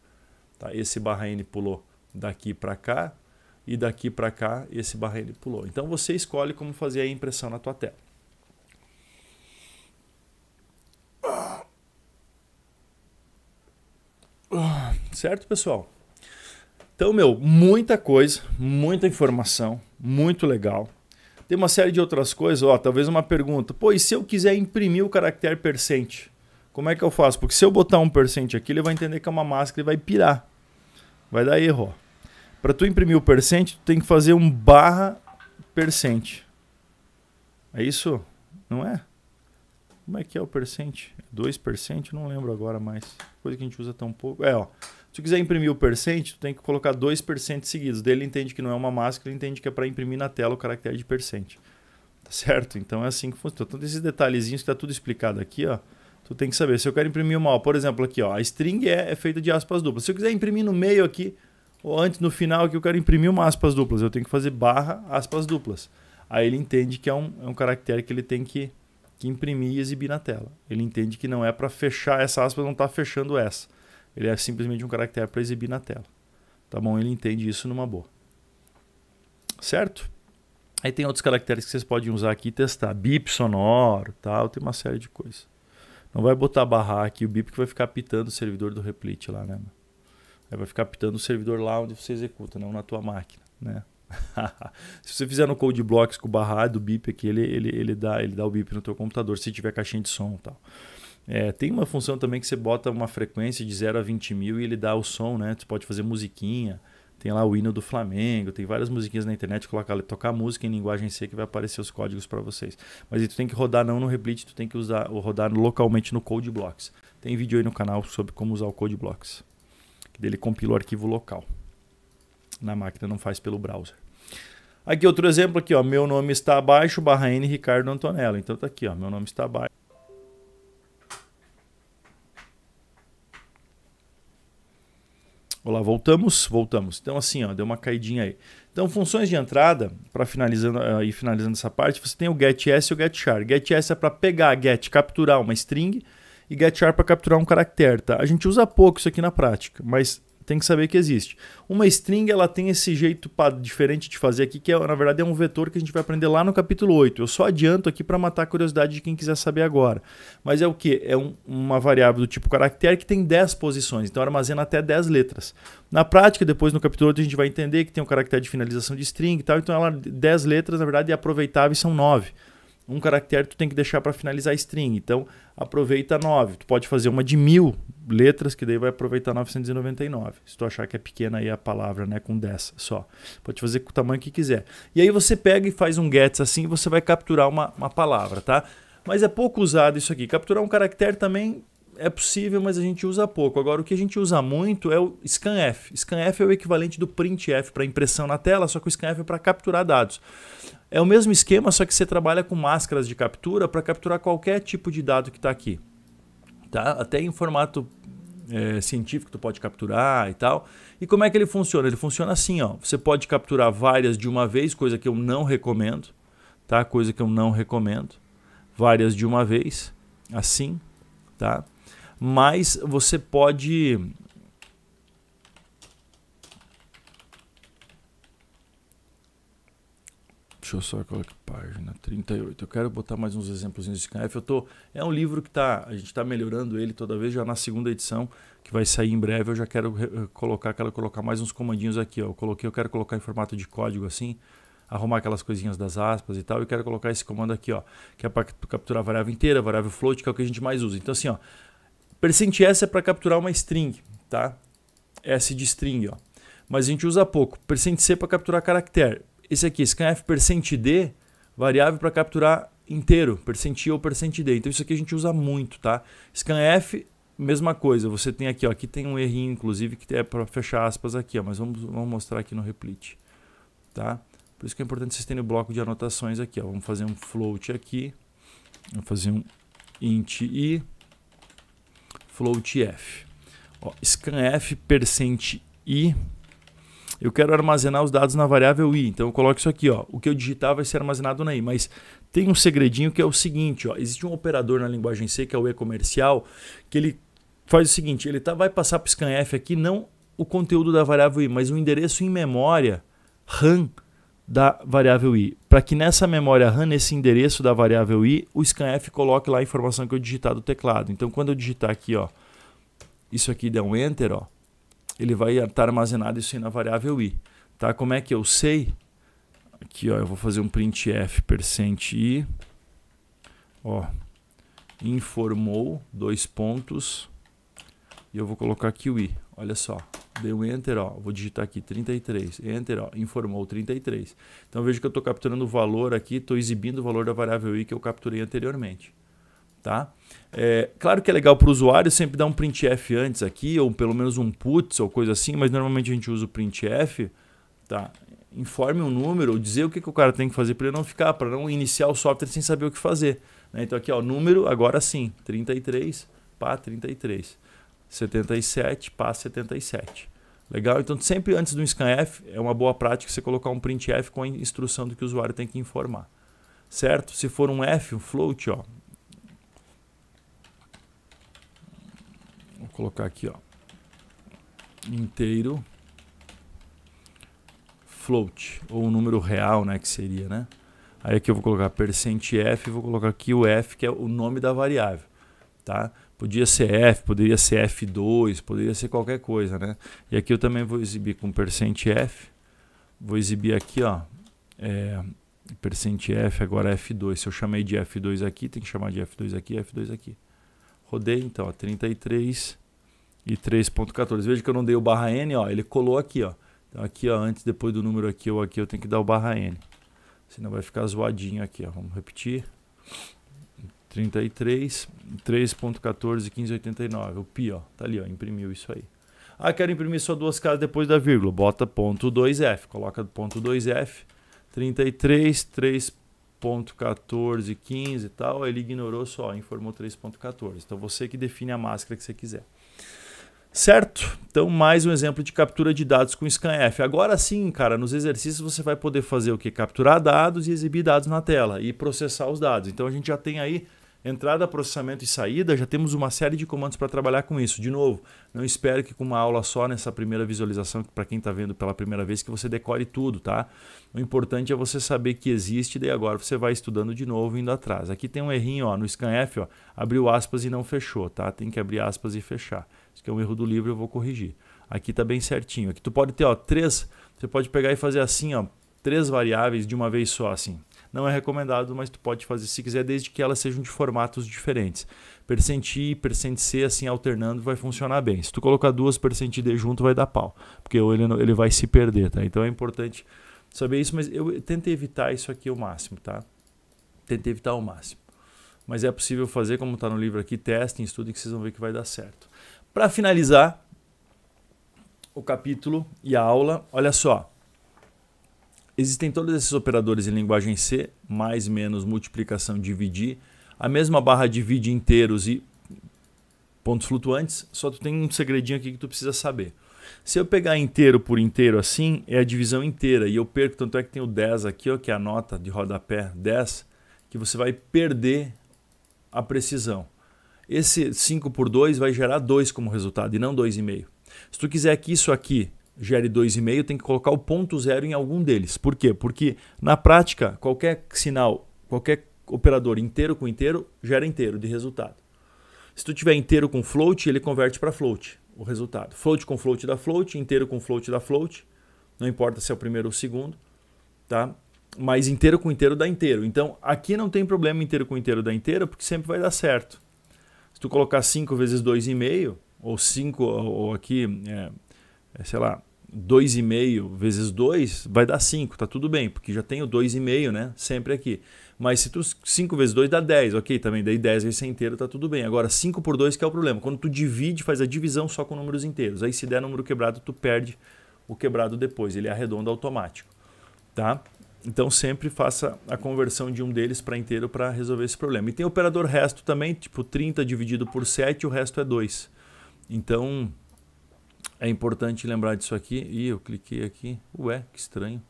Tá? Esse barra n pulou daqui para cá e daqui para cá esse barra n pulou. Então, você escolhe como fazer a impressão na tua tela. Ah, certo, pessoal? Então, meu, muita coisa, muita informação, muito legal. Tem uma série de outras coisas, ó, talvez uma pergunta. Pô, e se eu quiser imprimir o caractere percente, como é que eu faço? Porque se eu botar um percente aqui, ele vai entender que é uma máscara e vai pirar. Vai dar erro, Para tu imprimir o percente, tu tem que fazer um barra percente. É isso? Não é? Como é que é o percent? 2%? Não lembro agora mais. Coisa que a gente usa tão pouco. É, ó. Se tu quiser imprimir o percent, tu tem que colocar 2% seguidos. Dele ele entende que não é uma máscara, ele entende que é para imprimir na tela o caractere de percent. Tá certo? Então é assim que funciona. Então, esses detalhezinhos que tá tudo explicado aqui, ó. Tu tem que saber. Se eu quero imprimir uma, ó, por exemplo, aqui, ó. A string é, é feita de aspas duplas. Se eu quiser imprimir no meio aqui, ou antes no final que eu quero imprimir uma aspas duplas, eu tenho que fazer barra aspas duplas. Aí ele entende que é um, é um caractere que ele tem que que imprimir e exibir na tela. Ele entende que não é para fechar essa aspa, não está fechando essa. Ele é simplesmente um caractere para exibir na tela. Tá bom? Ele entende isso numa boa. Certo? Aí tem outros caracteres que vocês podem usar aqui e testar. Bip sonoro, tal, tem uma série de coisas. Não vai botar barrar aqui o bip que vai ficar pitando o servidor do replit lá, né? Aí vai ficar pitando o servidor lá onde você executa, não na tua máquina, né? se você fizer no code blocks com o barrado, o bip aqui, ele, ele, ele, dá, ele dá o bip no teu computador, se tiver caixinha de som e tal. É, tem uma função também que você bota uma frequência de 0 a 20 mil e ele dá o som, né? Você pode fazer musiquinha, tem lá o hino do Flamengo, tem várias musiquinhas na internet, colocar, tocar música em linguagem C que vai aparecer os códigos para vocês. Mas aí tu tem que rodar não no Replit, tu tem que usar, rodar localmente no Code Blocks. Tem vídeo aí no canal sobre como usar o Code Blocks, que dele compila o arquivo local na máquina, não faz pelo browser. Aqui outro exemplo aqui, ó, meu nome está abaixo, barra N Ricardo Antonello. Então tá aqui, ó, meu nome está abaixo. Olá, voltamos, voltamos. Então assim, ó, deu uma caidinha aí. Então funções de entrada, para finalizando uh, eh, e finalizando essa parte, você tem o getS e o getchar. GetS é para pegar, get, capturar uma string e getchar para capturar um caractere, tá? A gente usa pouco isso aqui na prática, mas tem que saber que existe. Uma string ela tem esse jeito diferente de fazer aqui, que é, na verdade é um vetor que a gente vai aprender lá no capítulo 8. Eu só adianto aqui para matar a curiosidade de quem quiser saber agora. Mas é o que? É um, uma variável do tipo caractere que tem 10 posições, então armazena até 10 letras. Na prática, depois no capítulo 8 a gente vai entender que tem um caractere de finalização de string e tal, então ela 10 letras na verdade é aproveitável e são 9 um caractere tu tem que deixar para finalizar a string. Então, aproveita 9. Tu pode fazer uma de mil letras, que daí vai aproveitar 999. Se tu achar que é pequena aí a palavra, né? Com 10 só. Pode fazer com o tamanho que quiser. E aí você pega e faz um gets assim você vai capturar uma, uma palavra, tá? Mas é pouco usado isso aqui. Capturar um caractere também é possível, mas a gente usa pouco. Agora, o que a gente usa muito é o scanf. Scanf é o equivalente do printf para impressão na tela, só que o scanf é para capturar dados. É o mesmo esquema, só que você trabalha com máscaras de captura para capturar qualquer tipo de dado que está aqui. Tá? Até em formato é, científico tu pode capturar e tal. E como é que ele funciona? Ele funciona assim, ó. Você pode capturar várias de uma vez, coisa que eu não recomendo, tá? Coisa que eu não recomendo. Várias de uma vez, assim, tá? Mas você pode Deixa eu só colocar página 38. Eu quero botar mais uns exemplos de Knife. Eu tô, é um livro que tá, a gente está melhorando ele toda vez, já na segunda edição, que vai sair em breve. Eu já quero eh, eh, colocar, quero colocar mais uns comandinhos aqui. Ó. Eu coloquei, eu quero colocar em formato de código assim, arrumar aquelas coisinhas das aspas e tal. E quero colocar esse comando aqui, ó, que é para capturar a variável inteira, a variável float, que é o que a gente mais usa. Então assim, ó, percent S é para capturar uma string, tá? S de string, ó. Mas a gente usa pouco. Percent C é para capturar caractere esse aqui, scanf percent d, variável para capturar inteiro, percent i ou percent d. Então isso aqui a gente usa muito, tá? Scanf, mesma coisa. Você tem aqui, ó, aqui tem um errinho inclusive que é para fechar aspas aqui, ó, mas vamos, vamos mostrar aqui no repl.it, tá? Por isso que é importante vocês terem o bloco de anotações aqui, ó. Vamos fazer um float aqui. Vou fazer um int i float f. Ó, scanf percent i eu quero armazenar os dados na variável i. Então eu coloco isso aqui, ó. O que eu digitar vai ser armazenado na i. Mas tem um segredinho que é o seguinte, ó. Existe um operador na linguagem C que é o e comercial que ele faz o seguinte, ele tá, vai passar para o scanf aqui não o conteúdo da variável i, mas o endereço em memória RAM da variável i, para que nessa memória RAM, nesse endereço da variável i, o scanf coloque lá a informação que eu digitar do teclado. Então, quando eu digitar aqui, ó, isso aqui der um enter, ó, ele vai estar armazenado isso aí na variável i. Tá? Como é que eu sei? Aqui, ó, eu vou fazer um printf percent i, ó, informou, dois pontos, e eu vou colocar aqui o i. Olha só, deu um enter, ó, vou digitar aqui 33, enter, ó, informou 33. Então veja que eu estou capturando o valor aqui, estou exibindo o valor da variável i que eu capturei anteriormente. Tá? É, claro que é legal para o usuário sempre dar um printf antes aqui, ou pelo menos um puts ou coisa assim, mas normalmente a gente usa o printf. Tá? Informe um número, ou dizer o que, que o cara tem que fazer para ele não ficar, para não iniciar o software sem saber o que fazer. Né? Então aqui, ó, número, agora sim, 33, pá, 33. 77, pá, 77. Legal? Então sempre antes do scanf é uma boa prática você colocar um printf com a instrução do que o usuário tem que informar certo? Se for um F, um float, ó, colocar aqui, ó, inteiro float, ou o um número real, né, que seria, né? Aí aqui eu vou colocar percent %f, vou colocar aqui o f, que é o nome da variável, tá? Podia ser f, poderia ser f2, poderia ser qualquer coisa, né? E aqui eu também vou exibir com percent %f, vou exibir aqui, ó, é, percent %f, agora f2. Se eu chamei de f2 aqui, tem que chamar de f2 aqui, f2 aqui. Rodei, então, ó, 33 e 3.14. Veja que eu não dei o barra N, ó, ele colou aqui, ó. Então aqui, ó, antes, depois do número aqui ou aqui, eu tenho que dar o barra N. Senão vai ficar zoadinho aqui, ó. Vamos repetir. 33, 3.14, 1589. O pi, ó, tá ali, ó, imprimiu isso aí. Ah, quero imprimir só duas casas depois da vírgula. Bota ponto 2F, coloca ponto 2F. 33, 3.14, 15 e tal. Ele ignorou só, informou 3.14. Então você que define a máscara que você quiser. Certo? Então, mais um exemplo de captura de dados com ScanF. Agora sim, cara, nos exercícios você vai poder fazer o que? Capturar dados e exibir dados na tela e processar os dados. Então, a gente já tem aí entrada, processamento e saída, já temos uma série de comandos para trabalhar com isso. De novo, não espero que com uma aula só nessa primeira visualização, para quem está vendo pela primeira vez, que você decore tudo, tá? O importante é você saber que existe, daí agora você vai estudando de novo, indo atrás. Aqui tem um errinho, ó, no ScanF, ó, abriu aspas e não fechou, tá? Tem que abrir aspas e fechar. Isso que é um erro do livro, eu vou corrigir. Aqui está bem certinho. Aqui tu pode ter ó, três, você pode pegar e fazer assim, ó, três variáveis de uma vez só, assim. Não é recomendado, mas tu pode fazer se quiser, desde que elas sejam de formatos diferentes. Percenti, percente C, assim, alternando, vai funcionar bem. Se tu colocar duas percent D junto, vai dar pau, porque ele, ele vai se perder, tá? Então é importante saber isso, mas eu tento evitar isso aqui ao máximo, tá? Tento evitar ao máximo mas é possível fazer como está no livro aqui, testem, estudem que vocês vão ver que vai dar certo. Para finalizar o capítulo e a aula, olha só. Existem todos esses operadores em linguagem C, mais, menos, multiplicação, dividir. A mesma barra divide inteiros e pontos flutuantes, só tu tem um segredinho aqui que tu precisa saber. Se eu pegar inteiro por inteiro assim, é a divisão inteira e eu perco, tanto é que tem o 10 aqui, ó, que é a nota de rodapé 10, que você vai perder a precisão esse 5 por 2 vai gerar 2 como resultado e não 2,5. Se tu quiser que isso aqui gere 2,5, tem que colocar o ponto zero em algum deles. Por quê? Porque na prática, qualquer sinal, qualquer operador inteiro com inteiro gera inteiro de resultado. Se tu tiver inteiro com float, ele converte para float o resultado. Float com float da float, inteiro com float da float, não importa se é o primeiro ou o segundo, tá? Mas inteiro com inteiro dá inteiro. Então, aqui não tem problema inteiro com inteiro dá inteiro, porque sempre vai dar certo. Se tu colocar 5 vezes 2,5, ou 5, ou aqui, é, é sei lá, 2,5 vezes 2, vai dar 5, tá tudo bem, porque já tem o 2,5, né? Sempre aqui. Mas se tu 5 vezes 2 dá 10, ok, também daí 10 vezes 100 inteiro tá tudo bem. Agora 5 por 2 que é o problema. Quando tu divide, faz a divisão só com números inteiros. Aí se der número quebrado, tu perde o quebrado depois, ele arredonda automático, tá? Então sempre faça a conversão de um deles para inteiro para resolver esse problema. E tem operador resto também, tipo 30 dividido por 7, o resto é 2. Então é importante lembrar disso aqui. E eu cliquei aqui. Ué, que estranho.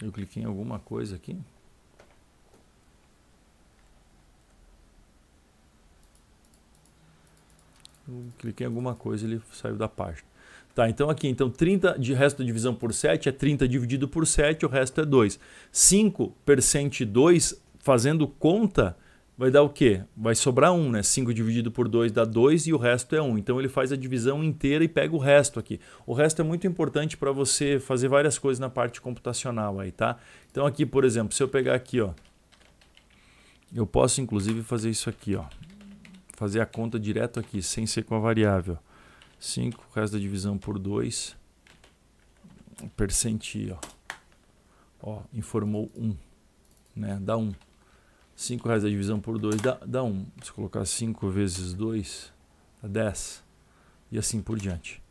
Eu cliquei em alguma coisa aqui. cliquei em alguma coisa ele saiu da página. Tá, então aqui, então 30 de resto da divisão por 7 é 30 dividido por 7, o resto é 2. 5 percente 2, fazendo conta, vai dar o quê? Vai sobrar 1, né? 5 dividido por 2 dá 2 e o resto é 1. Então ele faz a divisão inteira e pega o resto aqui. O resto é muito importante para você fazer várias coisas na parte computacional aí, tá? Então aqui, por exemplo, se eu pegar aqui, ó, eu posso inclusive fazer isso aqui, ó fazer a conta direto aqui, sem ser com a variável. 5, resto da divisão por 2, percenti, ó. ó informou 1, um, né? dá 1. Um. 5 reais da divisão por 2 dá, dá 1. Um. Se colocar 5 vezes 2, dá 10. E assim por diante,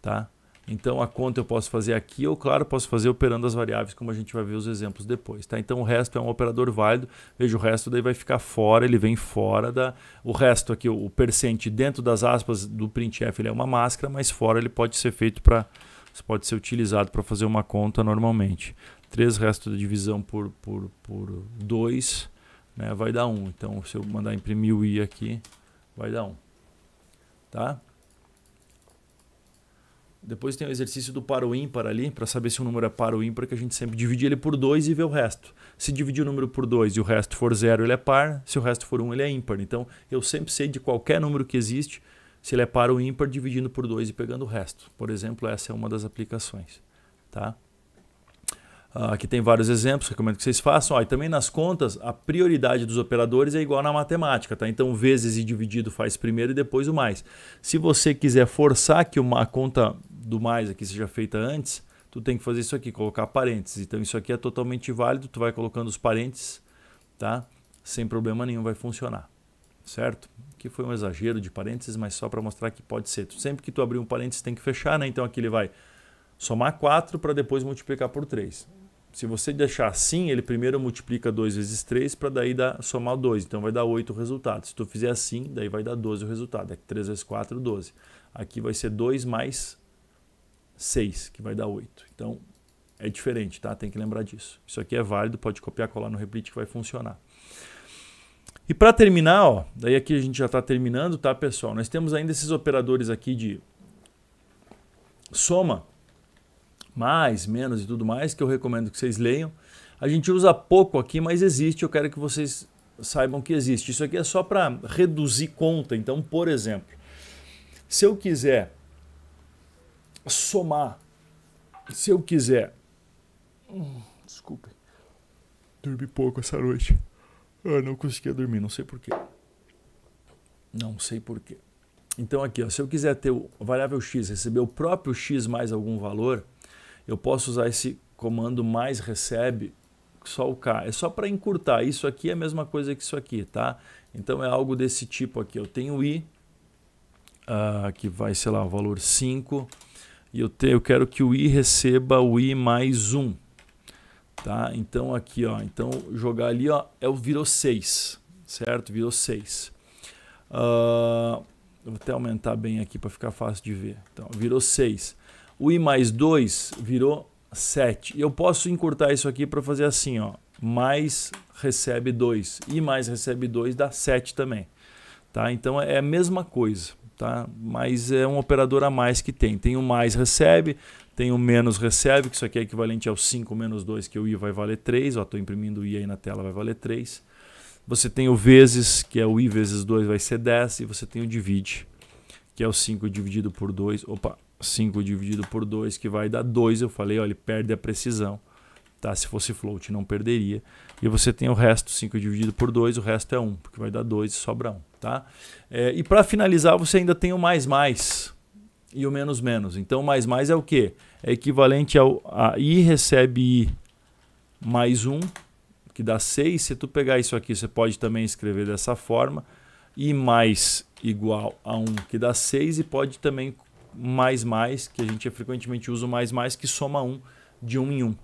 tá? Então a conta eu posso fazer aqui ou, claro, posso fazer operando as variáveis, como a gente vai ver os exemplos depois. Tá? Então o resto é um operador válido. Veja, o resto daí vai ficar fora, ele vem fora da. O resto aqui, o percent dentro das aspas do printf ele é uma máscara, mas fora ele pode ser feito para. Pode ser utilizado para fazer uma conta normalmente. 3 resto da divisão por 2 por, por dois, né, vai dar 1. Um. Então, se eu mandar imprimir o i aqui, vai dar 1. Um. Tá? Depois tem o exercício do par ou ímpar ali, para saber se o um número é par ou ímpar, que a gente sempre divide ele por 2 e vê o resto. Se dividir o número por 2 e o resto for zero, ele é par. Se o resto for 1, um, ele é ímpar. Então, eu sempre sei de qualquer número que existe, se ele é par ou ímpar, dividindo por 2 e pegando o resto. Por exemplo, essa é uma das aplicações. Tá? Ah, aqui tem vários exemplos, recomendo que vocês façam. e também nas contas, a prioridade dos operadores é igual na matemática, tá? Então, vezes e dividido faz primeiro e depois o mais. Se você quiser forçar que uma conta do mais aqui seja feita antes, tu tem que fazer isso aqui, colocar parênteses. Então isso aqui é totalmente válido, tu vai colocando os parênteses, tá? Sem problema nenhum vai funcionar, certo? Que foi um exagero de parênteses, mas só para mostrar que pode ser. sempre que tu abrir um parênteses tem que fechar, né? Então aqui ele vai somar 4 para depois multiplicar por 3. Se você deixar assim, ele primeiro multiplica 2 vezes 3 para daí dar, somar 2. Então vai dar 8 o resultado. Se tu fizer assim, daí vai dar 12 o resultado. É 3 vezes 4, 12. Aqui vai ser 2 mais 6, que vai dar 8. Então, é diferente, tá? Tem que lembrar disso. Isso aqui é válido, pode copiar, colar no replit que vai funcionar. E para terminar, ó, daí aqui a gente já está terminando, tá, pessoal? Nós temos ainda esses operadores aqui de soma, mais, menos e tudo mais, que eu recomendo que vocês leiam. A gente usa pouco aqui, mas existe, eu quero que vocês saibam que existe. Isso aqui é só para reduzir conta. Então, por exemplo, se eu quiser somar, se eu quiser. Hum, desculpe. Dormi pouco essa noite. Eu ah, não conseguia dormir, não sei porquê. Não sei porquê. Então aqui, ó, se eu quiser ter o variável x receber o próprio x mais algum valor, eu posso usar esse comando mais recebe só o k. É só para encurtar. Isso aqui é a mesma coisa que isso aqui, tá? Então é algo desse tipo aqui. Eu tenho i, uh, que vai, sei lá, o valor 5 e eu, te, eu quero que o i receba o i mais 1. Tá? Então aqui, ó, então jogar ali ó, é o virou 6, certo? Virou 6. Uh, ah, vou até aumentar bem aqui para ficar fácil de ver. Então, virou 6. O i mais 2 virou 7. E eu posso encurtar isso aqui para fazer assim, ó, mais recebe 2. i mais recebe 2 dá 7 também. Tá? Então é a mesma coisa tá? Mas é um operador a mais que tem. Tem o mais recebe, tem o menos recebe, que isso aqui é equivalente ao 5 menos 2, que é o i vai valer 3. Estou imprimindo o i aí na tela, vai valer 3. Você tem o vezes, que é o i vezes 2, vai ser 10. E você tem o divide, que é o 5 dividido por 2. Opa, 5 dividido por 2, que vai dar 2. Eu falei, olha, ele perde a precisão. Tá? Se fosse float, não perderia. E você tem o resto, 5 dividido por 2, o resto é 1, porque vai dar 2 e sobra 1. Tá? É, e para finalizar, você ainda tem o mais mais e o menos menos. Então, mais mais é o quê? É equivalente ao a i recebe i mais 1, que dá 6. Se tu pegar isso aqui, você pode também escrever dessa forma. i mais igual a 1, que dá 6. E pode também mais mais, que a gente frequentemente usa o mais mais, que soma 1 de 1 em 1.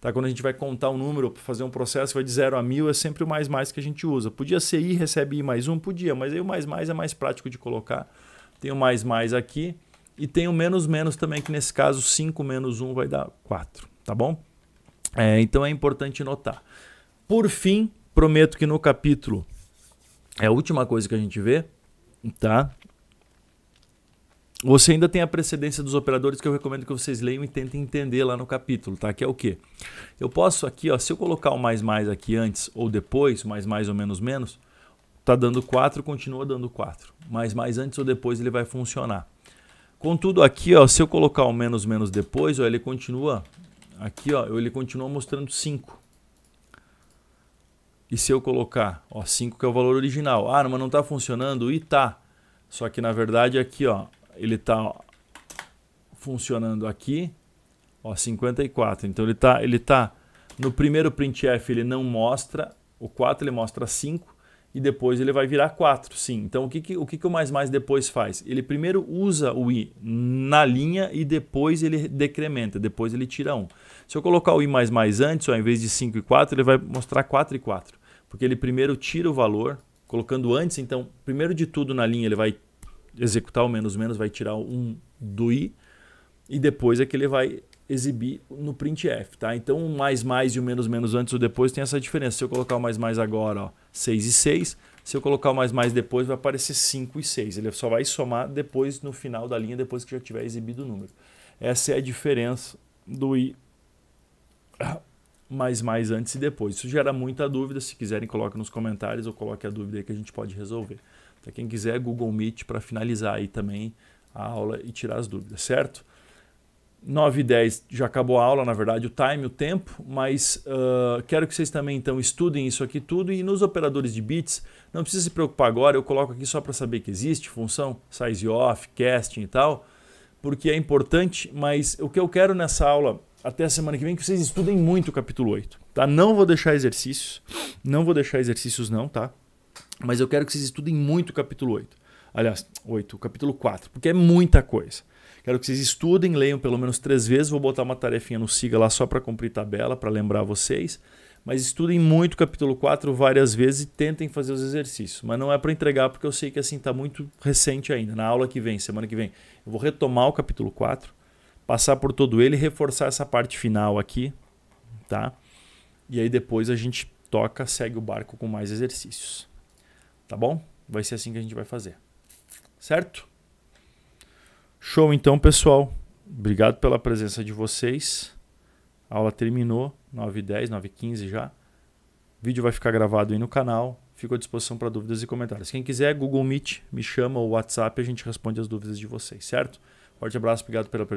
Tá? Quando a gente vai contar um número, para fazer um processo, vai de 0 a 1000, é sempre o mais mais que a gente usa. Podia ser i, recebe i mais um? Podia, mas aí o mais mais é mais prático de colocar. Tem o mais mais aqui e tem o menos menos também, que nesse caso 5 menos 1 vai dar 4, tá bom? É, então é importante notar. Por fim, prometo que no capítulo é a última coisa que a gente vê, tá? Você ainda tem a precedência dos operadores que eu recomendo que vocês leiam e tentem entender lá no capítulo, tá? Que é o quê? Eu posso aqui, ó, se eu colocar o mais mais aqui antes ou depois, mais mais ou menos menos, tá dando 4, continua dando 4. Mais mais antes ou depois ele vai funcionar. Contudo aqui, ó, se eu colocar o menos menos depois, ó, ele continua aqui, ó, ele continua mostrando 5. E se eu colocar, ó, 5 que é o valor original. Ah, mas não está funcionando e tá. Só que na verdade aqui, ó, ele está funcionando aqui, ó, 54. Então ele está ele tá no primeiro printf ele não mostra o 4, ele mostra 5 e depois ele vai virar 4, sim. Então o que, que o que, que o mais mais depois faz? Ele primeiro usa o i na linha e depois ele decrementa, depois ele tira 1. Se eu colocar o i mais mais antes, ao invés de 5 e 4, ele vai mostrar 4 e 4, porque ele primeiro tira o valor colocando antes, então primeiro de tudo na linha ele vai executar o menos menos, vai tirar um do i e depois é que ele vai exibir no printf, tá? Então o mais mais e o menos menos antes ou depois tem essa diferença. Se eu colocar o mais mais agora, ó, 6 e 6, se eu colocar o mais mais depois vai aparecer 5 e 6. Ele só vai somar depois no final da linha, depois que já tiver exibido o número. Essa é a diferença do i mais mais antes e depois. Isso gera muita dúvida, se quiserem coloque nos comentários ou coloque a dúvida aí que a gente pode resolver. Então, quem quiser, Google Meet para finalizar aí também a aula e tirar as dúvidas, certo? 9 e 10 já acabou a aula, na verdade, o time, o tempo, mas uh, quero que vocês também então estudem isso aqui tudo e nos operadores de bits, não precisa se preocupar agora, eu coloco aqui só para saber que existe função size off, casting e tal, porque é importante, mas o que eu quero nessa aula até a semana que vem é que vocês estudem muito o capítulo 8, tá? Não vou deixar exercícios, não vou deixar exercícios não, tá? Mas eu quero que vocês estudem muito o capítulo 8. Aliás, 8, o capítulo 4, porque é muita coisa. Quero que vocês estudem, leiam pelo menos três vezes. Vou botar uma tarefinha no Siga lá só para cumprir tabela, para lembrar vocês. Mas estudem muito o capítulo 4 várias vezes e tentem fazer os exercícios. Mas não é para entregar, porque eu sei que assim está muito recente ainda. Na aula que vem, semana que vem, eu vou retomar o capítulo 4, passar por todo ele e reforçar essa parte final aqui, tá? E aí depois a gente toca, segue o barco com mais exercícios. Tá bom? Vai ser assim que a gente vai fazer. Certo? Show então, pessoal. Obrigado pela presença de vocês. A aula terminou, 9h10, 9h15 já. O vídeo vai ficar gravado aí no canal. Fico à disposição para dúvidas e comentários. Quem quiser, Google Meet, me chama ou WhatsApp, a gente responde as dúvidas de vocês, certo? Forte abraço, obrigado pela presença.